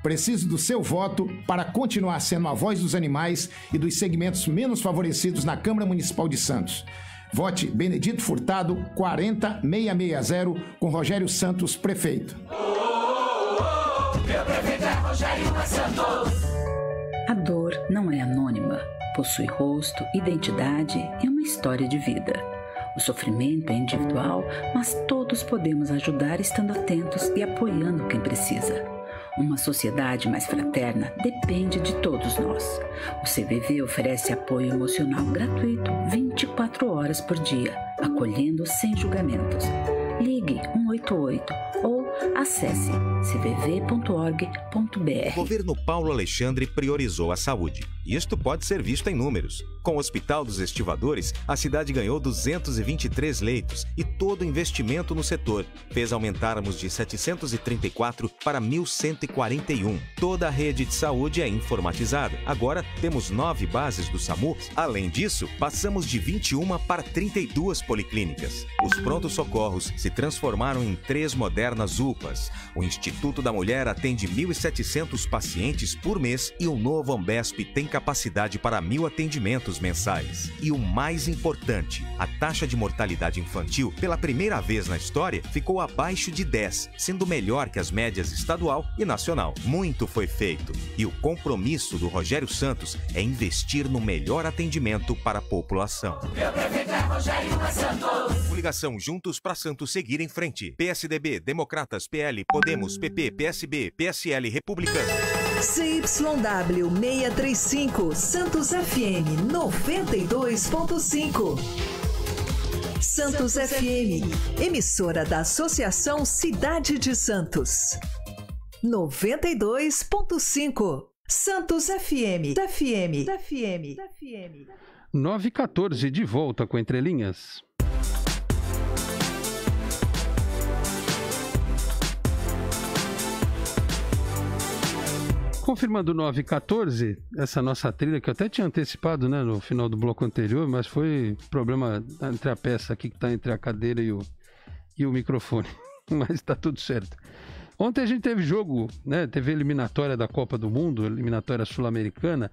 A: Preciso do seu voto para continuar sendo a voz dos animais e dos segmentos menos favorecidos na Câmara Municipal de Santos. Vote Benedito Furtado 40660 com Rogério Santos,
B: prefeito. meu prefeito é Rogério Santos. A dor não é anônima, possui rosto, identidade e uma história de vida o sofrimento é individual, mas todos podemos ajudar estando atentos e apoiando quem precisa. Uma sociedade mais fraterna depende de todos nós. O CVV oferece apoio emocional gratuito 24 horas por dia, acolhendo sem julgamentos. Ligue 188 ou acesse cvv.org.br. O governo
C: Paulo Alexandre priorizou a saúde. Isto pode ser visto em números. Com o Hospital dos Estivadores, a cidade ganhou 223 leitos e todo o investimento no setor fez aumentarmos de 734 para 1.141. Toda a rede de saúde é informatizada. Agora temos nove bases do SAMU. Além disso, passamos de 21 para 32 policlínicas. Os pronto socorros se transformaram em três modernas UPAs. O Instituto da Mulher atende 1.700 pacientes por mês e o novo Ambesp tem capacidade para mil atendimentos mensais. E o mais importante, a taxa de mortalidade infantil, pela primeira vez na história, ficou abaixo de 10, sendo melhor que as médias estadual e nacional. Muito foi feito, e o compromisso do Rogério Santos é investir no melhor atendimento para a população. Meu é Rogério Santos. Juntos para Santos seguir em frente. PSDB, Democratas, PL, Podemos, PP, PSB, PSL, Republicano. CYW
B: 635 Santos FM 92.5. Santos, FM, emissora da Associação Cidade de Santos. 92.5 Santos FM, FM, FM, FM.
D: 914 de volta com entrelinhas. confirmando 9 e 14, essa nossa trilha que eu até tinha antecipado né, no final do bloco anterior, mas foi problema entre a peça aqui que está entre a cadeira e o, e o microfone. mas está tudo certo. Ontem a gente teve jogo, né? Teve eliminatória da Copa do Mundo, eliminatória sul-americana.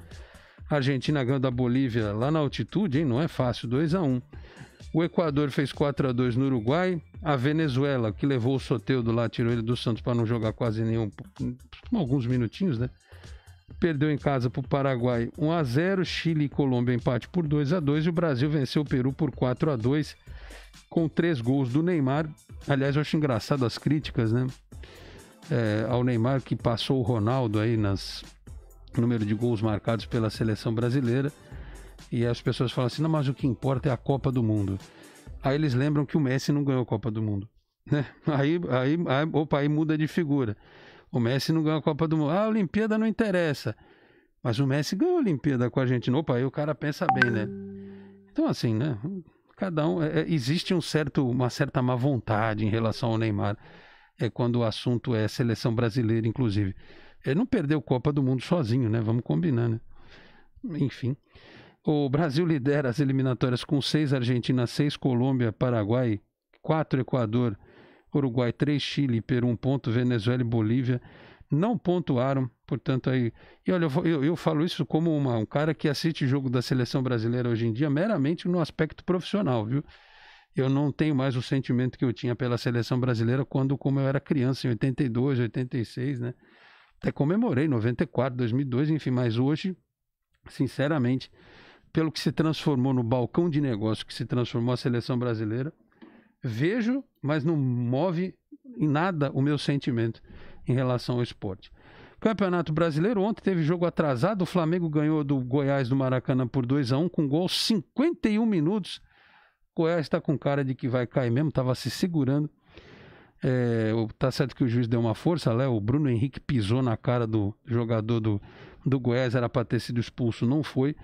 D: Argentina ganhando a Bolívia lá na altitude, hein? Não é fácil, 2 a 1 um. O Equador fez 4 a 2 no Uruguai. A Venezuela, que levou o Soteudo lá, tirou ele do Santos para não jogar quase nenhum, alguns minutinhos, né? Perdeu em casa para o Paraguai 1 a 0, Chile e Colômbia empate por 2 a 2 e o Brasil venceu o Peru por 4 a 2 com três gols do Neymar. Aliás, eu acho engraçado as críticas, né? É, ao Neymar que passou o Ronaldo aí nas número de gols marcados pela seleção brasileira. E as pessoas falam assim: não, mas o que importa é a Copa do Mundo. Aí eles lembram que o Messi não ganhou a Copa do Mundo. Né? Aí, aí, aí, opa, aí muda de figura. O Messi não ganhou a Copa do Mundo. Ah, a Olimpíada não interessa. Mas o Messi ganhou a Olimpíada com a Argentina. Opa, aí o cara pensa bem, né? Então, assim, né? Cada um. É, é existe um certo, uma certa má vontade em relação ao Neymar. É quando o assunto é seleção brasileira, inclusive. Ele não perdeu a Copa do Mundo sozinho, né? Vamos combinar, né? Enfim. O Brasil lidera as eliminatórias com 6, Argentina 6, Colômbia, Paraguai 4, Equador, Uruguai 3, Chile, Peru 1 um ponto, Venezuela e Bolívia não pontuaram, portanto aí... E olha, eu, eu, eu falo isso como uma, um cara que assiste jogo da seleção brasileira hoje em dia meramente no aspecto profissional, viu? Eu não tenho mais o sentimento que eu tinha pela seleção brasileira quando, como eu era criança, em 82, 86, né? Até comemorei 94, 2002, enfim, mas hoje, sinceramente, pelo que se transformou no balcão de negócio, que se transformou a seleção brasileira, vejo, mas não move em nada o meu sentimento em relação ao esporte. Campeonato Brasileiro, ontem teve jogo atrasado, o Flamengo ganhou do Goiás do Maracanã por 2 a 1 com gol 51 minutos. O Goiás está com cara de que vai cair mesmo, estava se segurando. É, tá certo que o juiz deu uma força, Léo. Né? O Bruno Henrique pisou na cara do jogador do, do Goiás, era para ter sido expulso, não foi.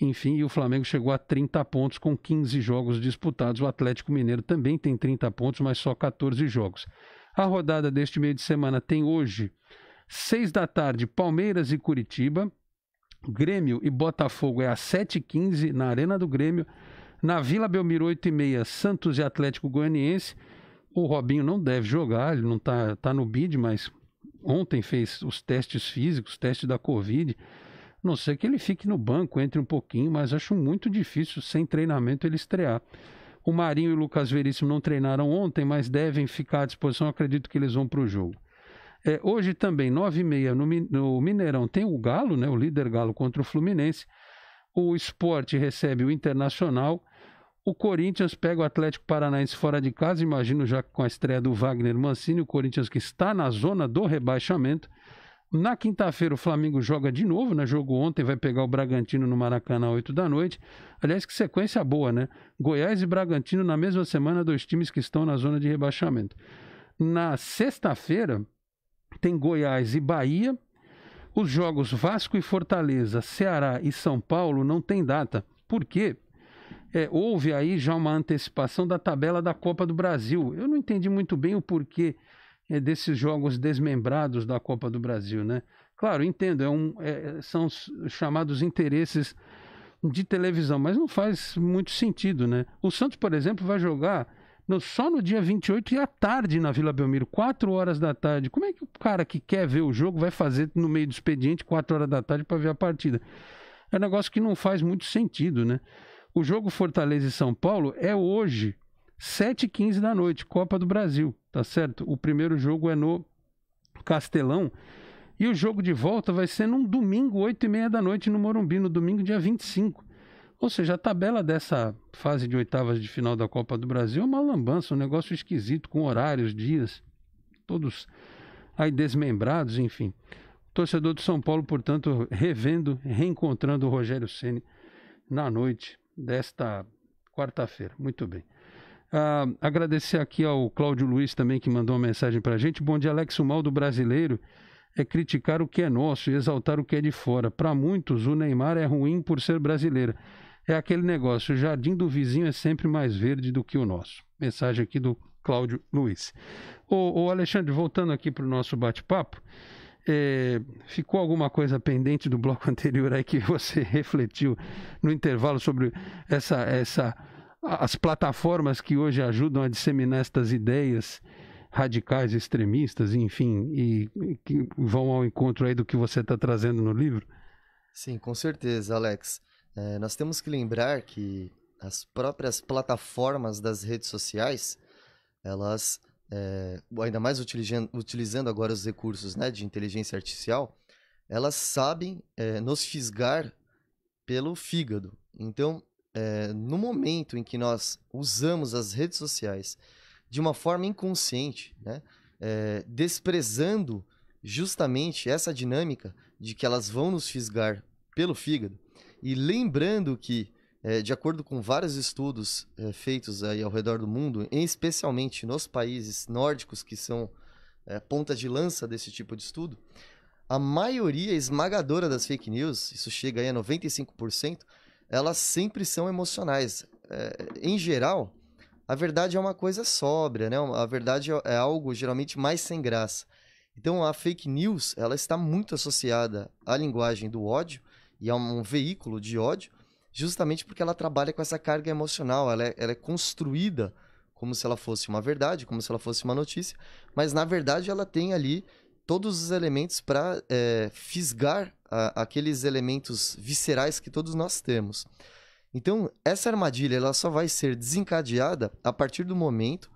D: Enfim, e o Flamengo chegou a 30 pontos com 15 jogos disputados. O Atlético Mineiro também tem 30 pontos, mas só 14 jogos. A rodada deste meio de semana tem hoje, 6 da tarde, Palmeiras e Curitiba. Grêmio e Botafogo é às 7h15 na Arena do Grêmio. Na Vila Belmiro, 8h30, Santos e Atlético Goianiense. O Robinho não deve jogar, ele não está tá no bid, mas ontem fez os testes físicos, teste da Covid a não ser que ele fique no banco, entre um pouquinho, mas acho muito difícil, sem treinamento, ele estrear. O Marinho e o Lucas Veríssimo não treinaram ontem, mas devem ficar à disposição. Acredito que eles vão para o jogo. É, hoje também, 9h30, no, no Mineirão, tem o Galo, né, o líder Galo contra o Fluminense. O esporte recebe o Internacional. O Corinthians pega o Atlético Paranaense fora de casa. Imagino já com a estreia do Wagner Mancini, o Corinthians que está na zona do rebaixamento. Na quinta-feira o Flamengo joga de novo, né? Jogou ontem, vai pegar o Bragantino no Maracanã às 8 da noite. Aliás, que sequência boa, né? Goiás e Bragantino na mesma semana, dois times que estão na zona de rebaixamento. Na sexta-feira tem Goiás e Bahia. Os jogos Vasco e Fortaleza, Ceará e São Paulo não tem data. Por quê? É, houve aí já uma antecipação da tabela da Copa do Brasil. Eu não entendi muito bem o porquê é desses jogos desmembrados da Copa do Brasil, né? Claro, entendo, é um, é, são chamados interesses de televisão, mas não faz muito sentido, né? O Santos, por exemplo, vai jogar no, só no dia 28 e à tarde na Vila Belmiro, 4 horas da tarde. Como é que o cara que quer ver o jogo vai fazer no meio do expediente 4 horas da tarde para ver a partida? É um negócio que não faz muito sentido, né? O jogo Fortaleza e São Paulo é hoje, 7h15 da noite, Copa do Brasil, tá certo? O primeiro jogo é no Castelão. E o jogo de volta vai ser num domingo, 8h30 da noite, no Morumbi, no domingo, dia 25. Ou seja, a tabela dessa fase de oitavas de final da Copa do Brasil é uma lambança, um negócio esquisito, com horários, dias, todos aí desmembrados, enfim. O torcedor do São Paulo, portanto, revendo, reencontrando o Rogério Ceni na noite desta quarta-feira. Muito bem. Ah, agradecer aqui ao Cláudio Luiz também, que mandou uma mensagem para a gente. Bom dia, Alex. O mal do brasileiro é criticar o que é nosso e exaltar o que é de fora. Para muitos, o Neymar é ruim por ser brasileiro. É aquele negócio: o jardim do vizinho é sempre mais verde do que o nosso. Mensagem aqui do Cláudio Luiz. Ô, ô Alexandre, voltando aqui para o nosso bate-papo. É, ficou alguma coisa pendente do bloco anterior aí que você refletiu no intervalo sobre essa, essa as plataformas que hoje ajudam a disseminar estas ideias radicais, extremistas, enfim, e, e que vão ao encontro aí do que você está trazendo no livro?
E: Sim, com certeza, Alex. É, nós temos que lembrar que as próprias plataformas das redes sociais, elas, é, ainda mais utilizando, utilizando agora os recursos né, de inteligência artificial, elas sabem é, nos fisgar pelo fígado. Então, é, no momento em que nós usamos as redes sociais de uma forma inconsciente, né, é, desprezando justamente essa dinâmica de que elas vão nos fisgar pelo fígado, e lembrando que, é, de acordo com vários estudos feitos aí ao redor do mundo, especialmente nos países nórdicos que são ponta de lança desse tipo de estudo, a maioria esmagadora das fake news, isso chega aí a 95%, elas sempre são emocionais. É, em geral, a verdade é uma coisa sóbria, né? A verdade é algo geralmente mais sem graça. Então a fake news ela está muito associada à linguagem do ódio e a um veículo de ódio, justamente porque ela trabalha com essa carga emocional. Ela é, ela é construída como se ela fosse uma verdade, como se ela fosse uma notícia, mas na verdade ela tem ali todos os elementos para é, eh, fisgar a, aqueles elementos viscerais que todos nós temos. Então, essa armadilha ela só vai ser desencadeada a partir do momento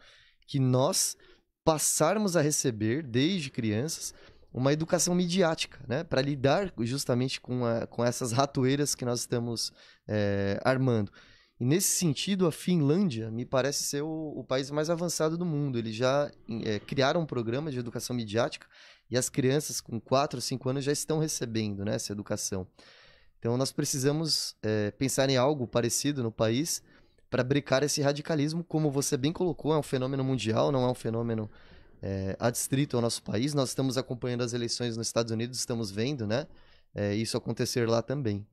E: que nós passarmos a receber, desde crianças, uma educação midiática, né? Para lidar justamente com, a, com essas ratoeiras que nós estamos é, armando. E nesse sentido, a Finlândia me parece ser o, o país mais avançado do mundo. Eles já é, criaram um programa de educação midiática e as crianças com 4 ou 5 anos já estão recebendo né, essa educação. Então nós precisamos é, pensar em algo parecido no país para brecar esse radicalismo, como você bem colocou, é um fenômeno mundial, não é um fenômeno é, adstrito ao nosso país. Nós estamos acompanhando as eleições nos Estados Unidos, estamos vendo né, é, isso acontecer lá também.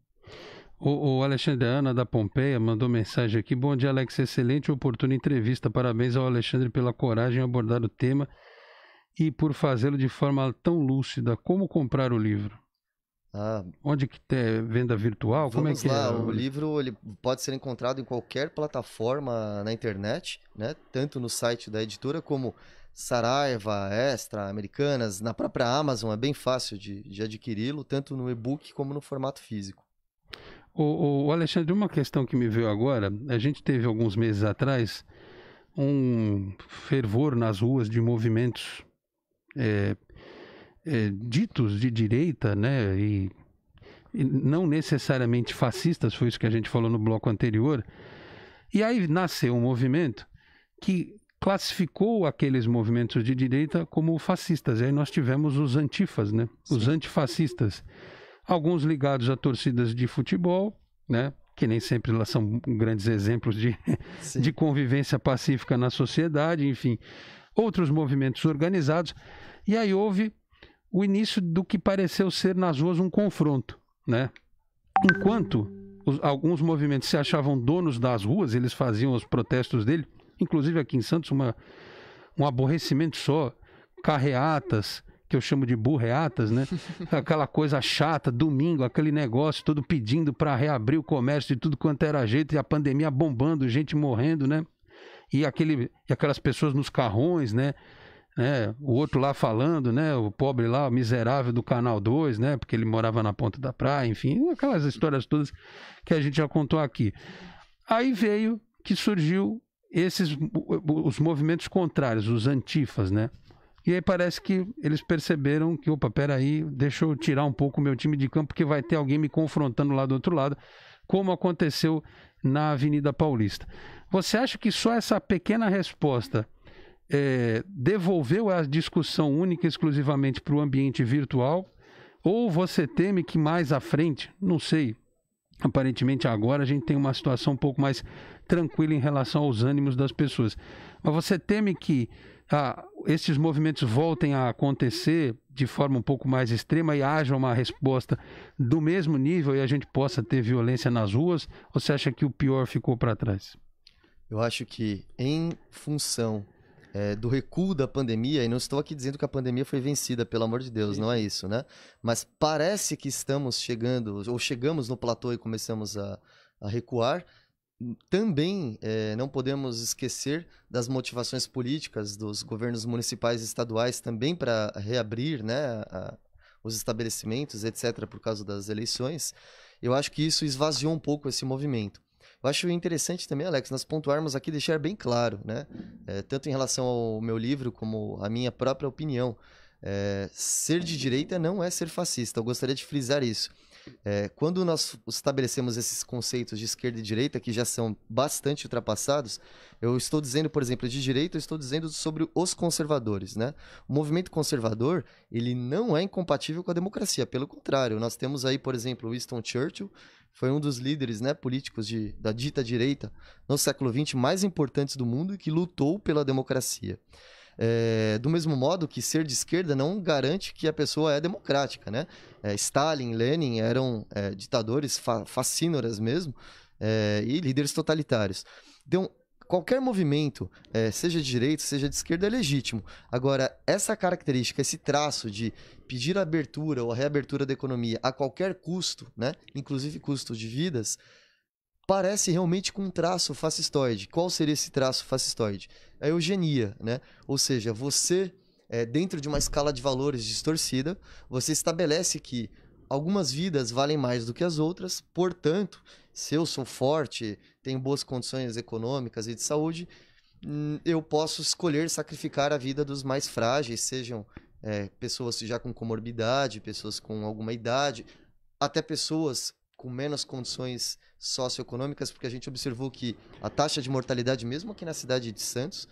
D: O, o Alexandre Ana da Pompeia mandou mensagem aqui. Bom dia, Alex. Excelente e oportuna entrevista. Parabéns ao Alexandre pela coragem em abordar o tema e por fazê-lo de forma tão lúcida. Como comprar o livro? Ah, Onde que tem é venda virtual? Como é que é lá, é? O
E: livro ele pode ser encontrado em qualquer plataforma na internet, né? Tanto no site da editora como Saraiva, Extra, Americanas, na própria Amazon é bem fácil de, de adquiri-lo, tanto no e-book como no formato físico.
D: O, o, Alexandre, uma questão que me veio agora, a gente teve alguns meses atrás um fervor nas ruas de movimentos é, é, ditos de direita, né, e, e, não necessariamente fascistas, foi isso que a gente falou no bloco anterior. E aí nasceu um movimento que classificou aqueles movimentos de direita como fascistas. E aí nós tivemos os antifas, né, Sim. os antifascistas alguns ligados a torcidas de futebol, né? que nem sempre elas são grandes exemplos de, de convivência pacífica na sociedade, enfim, outros movimentos organizados. E aí houve o início do que pareceu ser nas ruas um confronto. Né? Enquanto os, alguns movimentos se achavam donos das ruas, eles faziam os protestos dele, inclusive aqui em Santos, uma, um aborrecimento só, carreatas, que eu chamo de burreatas, né? Aquela coisa chata, domingo, aquele negócio todo pedindo para reabrir o comércio de tudo quanto era jeito, e a pandemia bombando, gente morrendo, né? E, aquele, e aquelas pessoas nos carrões, né? É, o outro lá falando, né? O pobre lá, o miserável do Canal 2, né? Porque ele morava na ponta da praia, enfim, aquelas histórias todas que a gente já contou aqui. Aí veio que surgiu esses os movimentos contrários, os antifas, né? E aí parece que eles perceberam que, opa, peraí, deixa eu tirar um pouco o meu time de campo, porque vai ter alguém me confrontando lá do outro lado, como aconteceu na Avenida Paulista. Você acha que só essa pequena resposta é, devolveu a discussão única e exclusivamente para o ambiente virtual? Ou você teme que mais à frente, não sei, aparentemente agora a gente tem uma situação um pouco mais tranquila em relação aos ânimos das pessoas, mas você teme que a, esses movimentos voltem a acontecer de forma um pouco mais extrema e haja uma resposta do mesmo nível e a gente possa ter violência nas ruas? Ou você acha que o pior ficou para trás?
E: Eu acho que, em função é, do recuo da pandemia, e não estou aqui dizendo que a pandemia foi vencida, pelo amor de Deus, Sim. não é isso, né? Mas parece que estamos chegando, ou chegamos no platô e começamos a, a recuar também é, não podemos esquecer das motivações políticas dos governos municipais e estaduais também para reabrir né, a, os estabelecimentos, etc., por causa das eleições. Eu acho que isso esvaziou um pouco esse movimento. Eu acho interessante também, Alex, nós pontuarmos aqui, deixar bem claro, né? É, tanto em relação ao meu livro como a minha própria opinião. É, ser de direita não é ser fascista. Eu gostaria de frisar isso. É, quando nós estabelecemos esses conceitos de esquerda e direita, que já são bastante ultrapassados, eu estou dizendo, por exemplo, de direita, eu estou dizendo sobre os conservadores. Né? O movimento conservador ele não é incompatível com a democracia, pelo contrário, nós temos aí, por exemplo, Winston Churchill, foi um dos líderes né, políticos de, da dita direita no século XX mais importantes do mundo e que lutou pela democracia. É, do mesmo modo que ser de esquerda não garante que a pessoa é democrática, né? É, Stalin, Lenin eram é, ditadores fa fascínoras mesmo é, e líderes totalitários. Então, qualquer movimento, é, seja de direita, seja de esquerda, é legítimo. Agora, essa característica, esse traço de pedir a abertura ou a reabertura da economia a qualquer custo, né? inclusive custo de vidas, parece realmente com um traço fascistoide. Qual seria esse traço fascistoide? É a eugenia, né? Ou seja, você, é, dentro de uma escala de valores distorcida, você estabelece que algumas vidas valem mais do que as outras, portanto, se eu sou forte, tenho boas condições econômicas e de saúde, hum, eu posso escolher sacrificar a vida dos mais frágeis, sejam é, pessoas já com comorbidade, pessoas com alguma idade, até pessoas com menos condições socioeconômicas, porque a gente observou que a taxa de mortalidade, mesmo aqui na cidade de Santos,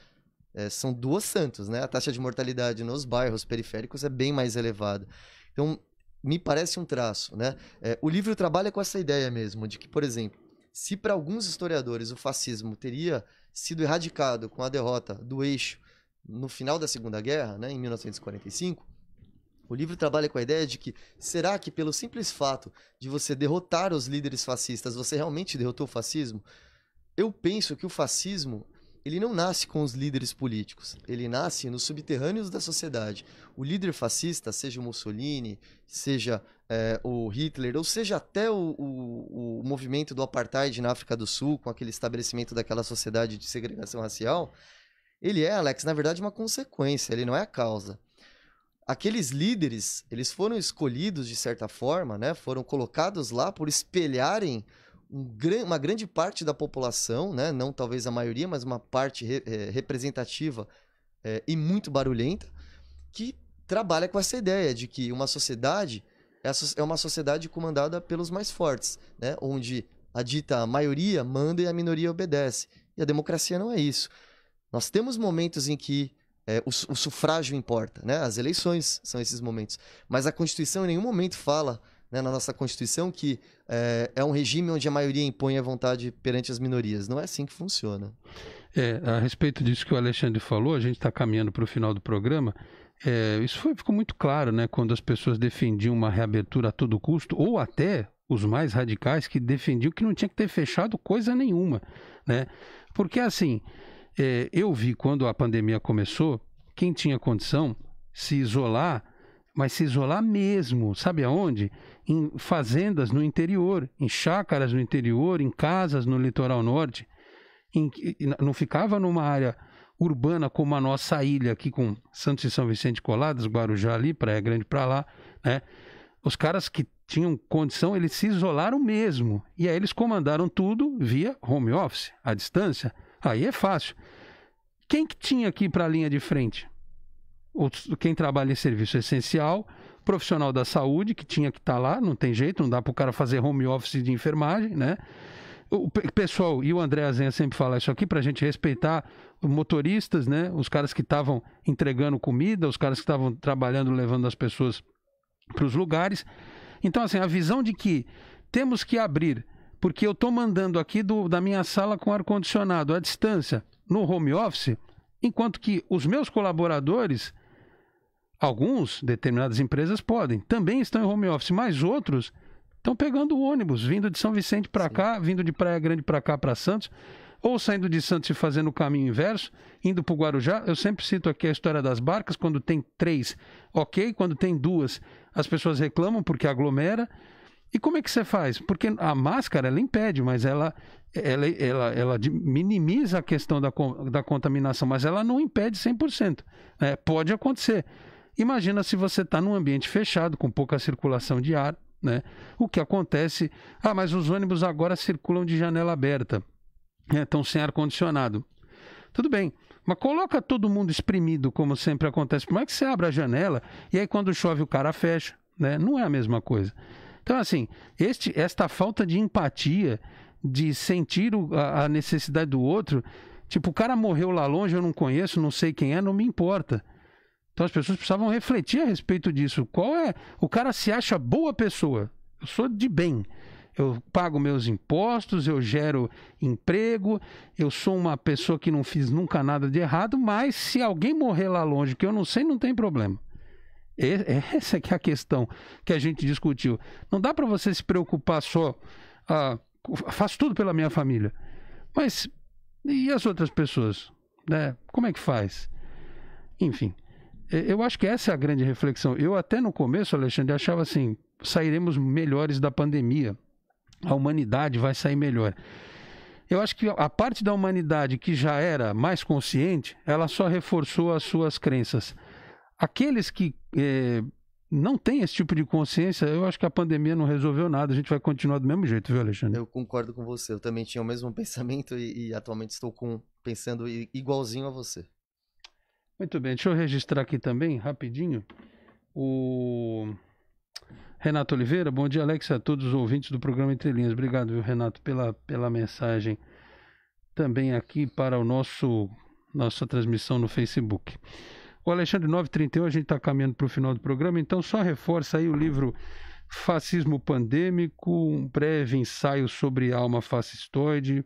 E: é, são duas Santos, né? A taxa de mortalidade nos bairros periféricos é bem mais elevada. Então, me parece um traço, né? É, o livro trabalha com essa ideia mesmo, de que, por exemplo, se para alguns historiadores o fascismo teria sido erradicado com a derrota do eixo no final da Segunda Guerra, né, em 1945, o livro trabalha com a ideia de que será que pelo simples fato de você derrotar os líderes fascistas, você realmente derrotou o fascismo? Eu penso que o fascismo ele não nasce com os líderes políticos, ele nasce nos subterrâneos da sociedade. O líder fascista, seja o Mussolini, seja é, o Hitler, ou seja até o, o, o movimento do apartheid na África do Sul, com aquele estabelecimento daquela sociedade de segregação racial, ele é, Alex, na verdade, uma consequência, ele não é a causa aqueles líderes, eles foram escolhidos de certa forma, né? Foram colocados lá por espelharem um uma grande parte da população, né? Não talvez a maioria, mas uma parte re... Eh, representativa é, e muito barulhenta que trabalha com essa ideia de que uma sociedade é, é uma sociedade comandada pelos mais fortes, né? Onde a dita maioria manda e a minoria obedece. E a democracia não é isso. Nós temos momentos em que é, o, o, sufrágio importa, né? As eleições são esses momentos. Mas a Constituição em nenhum momento fala, né, na nossa Constituição, que é, é, um regime onde a maioria impõe a vontade perante as minorias. Não é assim que funciona.
D: É, a respeito disso que o Alexandre falou, a gente está caminhando para o final do programa. É, isso foi, ficou muito claro, né? Quando as pessoas defendiam uma reabertura a todo custo, ou até os mais radicais que defendiam que não tinha que ter fechado coisa nenhuma, né? Porque assim, é, eu vi quando a pandemia começou, quem tinha condição se isolar, mas se isolar mesmo, sabe aonde? Em fazendas no interior, em chácaras no interior, em casas no litoral norte. Em, não ficava numa área urbana como a nossa ilha aqui com Santos e São Vicente coladas, Guarujá ali, Praia Grande para lá, né? Os caras que tinham condição, eles se isolaram mesmo. E aí eles comandaram tudo via home office, à distância. Aí é fácil. Quem que tinha aqui para a linha de frente? quem trabalha em serviço essencial, profissional da saúde, que tinha que estar tá lá, não tem jeito, não dá para o cara fazer home office de enfermagem, né? O pessoal, e o André Azenha sempre fala isso aqui, para a gente respeitar os motoristas, né? Os caras que estavam entregando comida, os caras que estavam trabalhando, levando as pessoas para os lugares. Então, assim, a visão de que temos que abrir porque eu estou mandando aqui do, da minha sala com ar-condicionado à distância, no home office, enquanto que os meus colaboradores, alguns, determinadas empresas podem, também estão em home office, mas outros estão pegando o ônibus, vindo de São Vicente para cá, vindo de Praia Grande para cá, para Santos, ou saindo de Santos e fazendo o caminho inverso, indo para o Guarujá. Eu sempre cito aqui a história das barcas, quando tem três, ok, quando tem duas, as pessoas reclamam porque aglomera. E como é que você faz? Porque a máscara ela impede, mas ela, ela, ela, ela minimiza a questão da, da contaminação, mas ela não impede 100%. Né? Pode acontecer. Imagina se você está num ambiente fechado, com pouca circulação de ar, né? O que acontece? Ah, mas os ônibus agora circulam de janela aberta, né? estão sem ar condicionado. Tudo bem, mas coloca todo mundo espremido, como sempre acontece. Como é que você abre a janela e aí quando chove o cara fecha, né? Não é a mesma coisa. Então, assim, este, esta falta de empatia, de sentir o, a, a necessidade do outro, tipo, o cara morreu lá longe, eu não conheço, não sei quem é, não me importa. Então as pessoas precisavam refletir a respeito disso. Qual é. O cara se acha boa pessoa. Eu sou de bem. Eu pago meus impostos, eu gero emprego, eu sou uma pessoa que não fiz nunca nada de errado, mas se alguém morrer lá longe que eu não sei, não tem problema. Essa que é a questão que a gente discutiu. Não dá para você se preocupar só, ah, faço tudo pela minha família, mas e as outras pessoas? Né? Como é que faz? Enfim, eu acho que essa é a grande reflexão. Eu até no começo, Alexandre, achava assim, sairemos melhores da pandemia. A humanidade vai sair melhor. Eu acho que a parte da humanidade que já era mais consciente, ela só reforçou as suas crenças aqueles que é, não têm esse tipo de consciência, eu acho que a pandemia não resolveu nada. A gente vai continuar do mesmo jeito, viu, Alexandre? Eu
E: concordo com você. Eu também tinha o mesmo pensamento e, e atualmente estou com, pensando igualzinho a você.
D: Muito bem. Deixa eu registrar aqui também, rapidinho, o. Renato Oliveira, bom dia, Alex, a todos os ouvintes do programa Entre Linhas. Obrigado, viu, Renato, pela, pela mensagem também aqui para o nosso nossa transmissão no Facebook. O Alexandre 931, a gente está caminhando para o final do programa, então só reforça aí o livro Fascismo Pandêmico, um breve ensaio sobre alma fascistoide.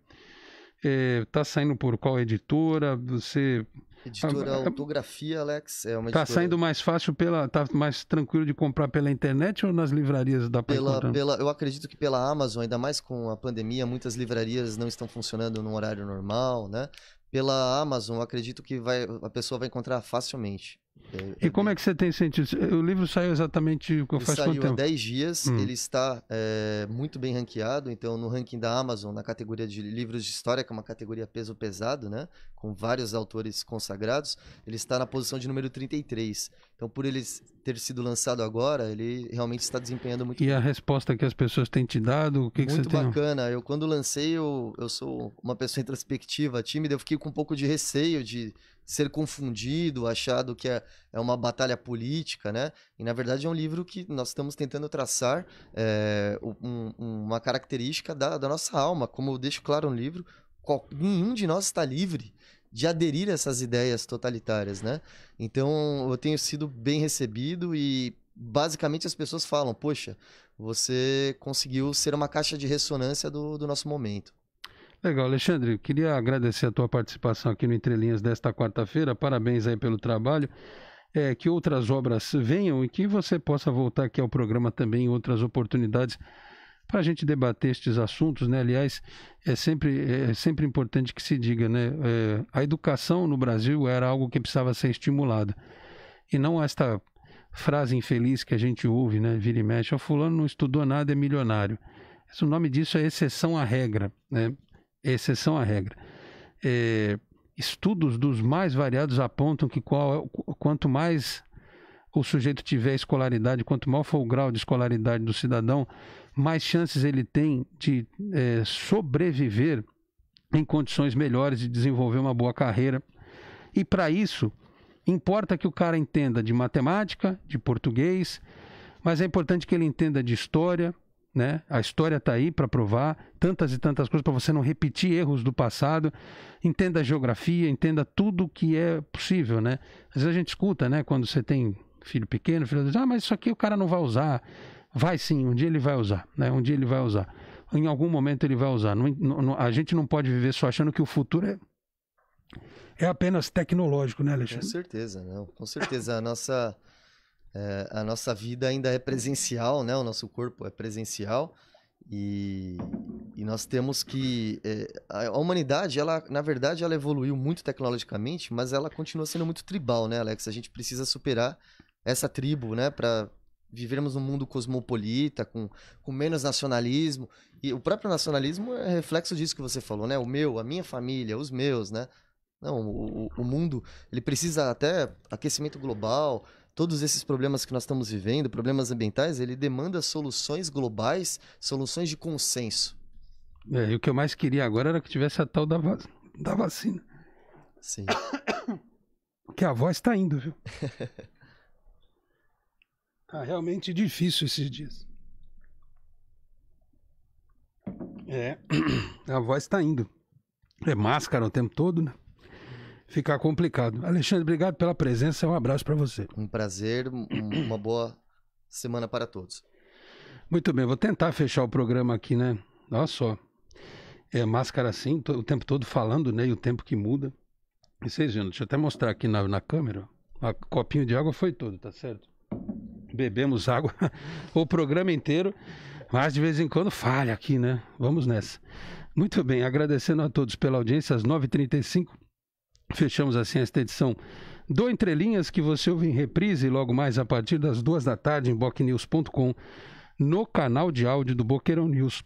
D: Está é, tá saindo por qual editora? Você
E: Editora ah, ah, Autografia, Alex, é uma tá editora... Tá saindo mais
D: fácil pela, tá mais tranquilo de comprar pela internet ou nas livrarias da pela, pela,
E: eu acredito que pela Amazon, ainda mais com a pandemia, muitas livrarias não estão funcionando no horário normal, né? pela Amazon, acredito que vai, a pessoa vai encontrar facilmente. É, é e como é
D: que você tem sentido? O livro saiu exatamente o que eu faço Saiu há 10
E: dias, hum. ele está é, muito bem ranqueado, então no ranking da Amazon, na categoria de livros de história, que é uma categoria peso pesado, né? Com vários autores consagrados, ele está na posição de número 33. Então, por ele ter sido lançado agora, ele realmente está desempenhando muito
D: e bem. E a resposta que as pessoas têm te dado, o que, muito que você tem? Muito
E: bacana. Eu, quando lancei, eu, eu sou uma pessoa introspectiva, tímida, eu fiquei com um pouco de receio de ser confundido, achado que é, é uma batalha política, né? E, na verdade, é um livro que nós estamos tentando traçar é, um, uma característica da, da nossa alma. Como eu deixo claro no livro, qual, nenhum de nós está livre de aderir a essas ideias totalitárias, né? Então, eu tenho sido bem recebido e basicamente as pessoas falam: poxa, você conseguiu ser uma caixa de ressonância do, do nosso momento.
D: Legal, Alexandre, queria agradecer a tua participação aqui no Entre Linhas desta quarta-feira. Parabéns aí pelo trabalho. É, que outras obras venham e que você possa voltar aqui ao programa também em outras oportunidades para a gente debater estes assuntos, né? Aliás, é sempre, é sempre importante que se diga, né? É, a educação no Brasil era algo que precisava ser estimulada. E não esta frase infeliz que a gente ouve, né? Vira e mexe, o fulano não estudou nada, é milionário. O nome disso é exceção à regra, né? É exceção à regra. É, estudos dos mais variados apontam que qual, é quanto mais o sujeito tiver escolaridade, quanto maior for o grau de escolaridade do cidadão, mais chances ele tem de é, sobreviver em condições melhores de desenvolver uma boa carreira. E para isso, importa que o cara entenda de matemática, de português, mas é importante que ele entenda de história, né? A história está aí para provar tantas e tantas coisas para você não repetir erros do passado. Entenda a geografia, entenda tudo que é possível, né? Às vezes a gente escuta, né? Quando você tem filho pequeno, filho diz, ah, mas isso aqui o cara não vai usar. Vai sim, um dia ele vai usar, né? Um dia ele vai usar. Em algum momento ele vai usar. Não, não, a gente não pode viver só achando que o futuro é, é apenas tecnológico, né, Alexandre? Com
E: certeza, não. Com certeza. A nossa, é, a nossa vida ainda é presencial, né? O nosso corpo é presencial. E, e nós temos que é, a humanidade ela na verdade ela evoluiu muito tecnologicamente mas ela continua sendo muito tribal né Alex a gente precisa superar essa tribo né para vivermos num mundo cosmopolita, com, com menos nacionalismo. E o próprio nacionalismo é reflexo disso que você falou, né? O meu, a minha família, os meus, né? Não, o, o mundo, ele precisa até aquecimento global, todos esses problemas que nós estamos vivendo, problemas ambientais, ele demanda soluções globais, soluções de consenso.
D: É, e o que eu mais queria agora era que tivesse a tal da, va da vacina. Sim. que a voz está indo, viu? Está realmente difícil esses dias. É, a voz está indo. É máscara o tempo todo, né? Ficar complicado. Alexandre, obrigado pela presença. Um abraço para você.
E: Um prazer, uma boa semana para todos.
D: Muito bem, vou tentar fechar o programa aqui, né? Olha só. É máscara assim, o tempo todo falando, né? E o tempo que muda. E vocês viram, deixa eu até mostrar aqui na, na câmera. A copinho de água foi todo, tá certo? bebemos água o programa inteiro, mas de vez em quando falha aqui, né? Vamos nessa. Muito bem, agradecendo a todos pela audiência, às 9h35. Fechamos assim esta edição do Entre Linhas, que você ouve em reprise logo mais a partir das duas da tarde em bocnews.com, no canal de áudio do Boqueirão News,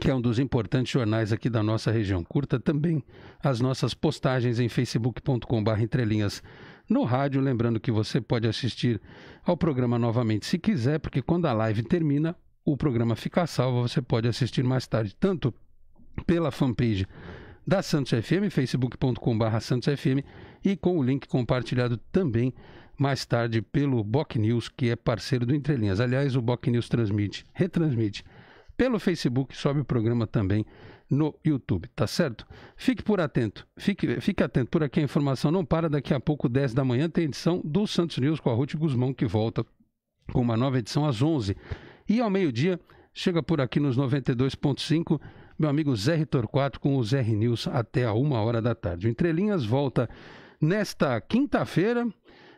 D: que é um dos importantes jornais aqui da nossa região. Curta também as nossas postagens em facebook.com/entrelinhas.com no rádio. Lembrando que você pode assistir ao programa novamente se quiser, porque quando a live termina, o programa fica salvo. Você pode assistir mais tarde, tanto pela fanpage da Santos FM, facebook.com.br Santos FM, e com o link compartilhado também mais tarde pelo Boc News, que é parceiro do Entrelinhas. Aliás, o Boc News transmite, retransmite pelo Facebook, sobe o programa também no YouTube, tá certo? Fique por atento, fique, fique atento, por aqui a informação não para, daqui a pouco, 10 da manhã, tem edição do Santos News com a Ruth Guzmão, que volta com uma nova edição às 11. E ao meio-dia, chega por aqui nos 92.5, meu amigo Zé Ritor 4 com o Zé R News até a 1 hora da tarde. O Entrelinhas volta nesta quinta-feira.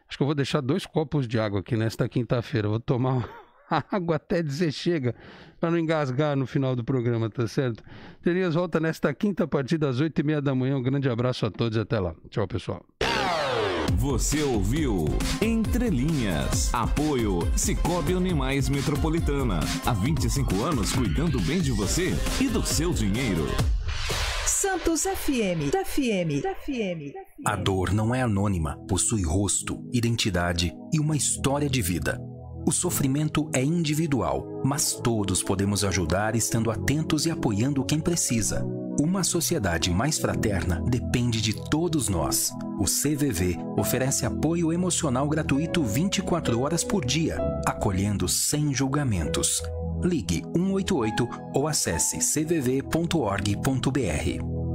D: Acho que eu vou deixar dois copos de água aqui nesta quinta-feira. Vou tomar água até dizer chega, para não engasgar no final do programa, tá certo? Terias volta nesta quinta partida às oito e meia da manhã. Um grande abraço a todos e até lá. Tchau, pessoal.
C: Você ouviu Entre Linhas. Apoio Cicobi Animais Metropolitana. Há 25 anos cuidando bem de você e do seu dinheiro.
B: Santos FM, FM, FM.
C: A dor não é anônima, possui rosto, identidade e uma história de vida. O sofrimento é individual, mas todos podemos ajudar estando atentos e apoiando quem precisa. Uma sociedade mais fraterna depende de todos nós. O CVV oferece apoio emocional gratuito 24 horas por dia, acolhendo sem julgamentos. Ligue 188 ou acesse cvv.org.br.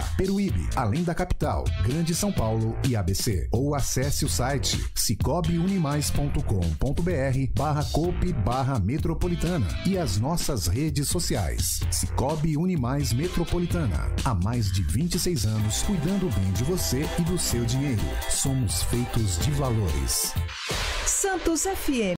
A: Peruíbe, além da capital, Grande São Paulo e ABC. Ou acesse o site cicobiunimais.com.br barra cope barra metropolitana e as nossas redes sociais. Cicobi Unimais Metropolitana. Há mais de 26 anos cuidando bem de você e do seu dinheiro. Somos feitos de valores.
B: Santos FM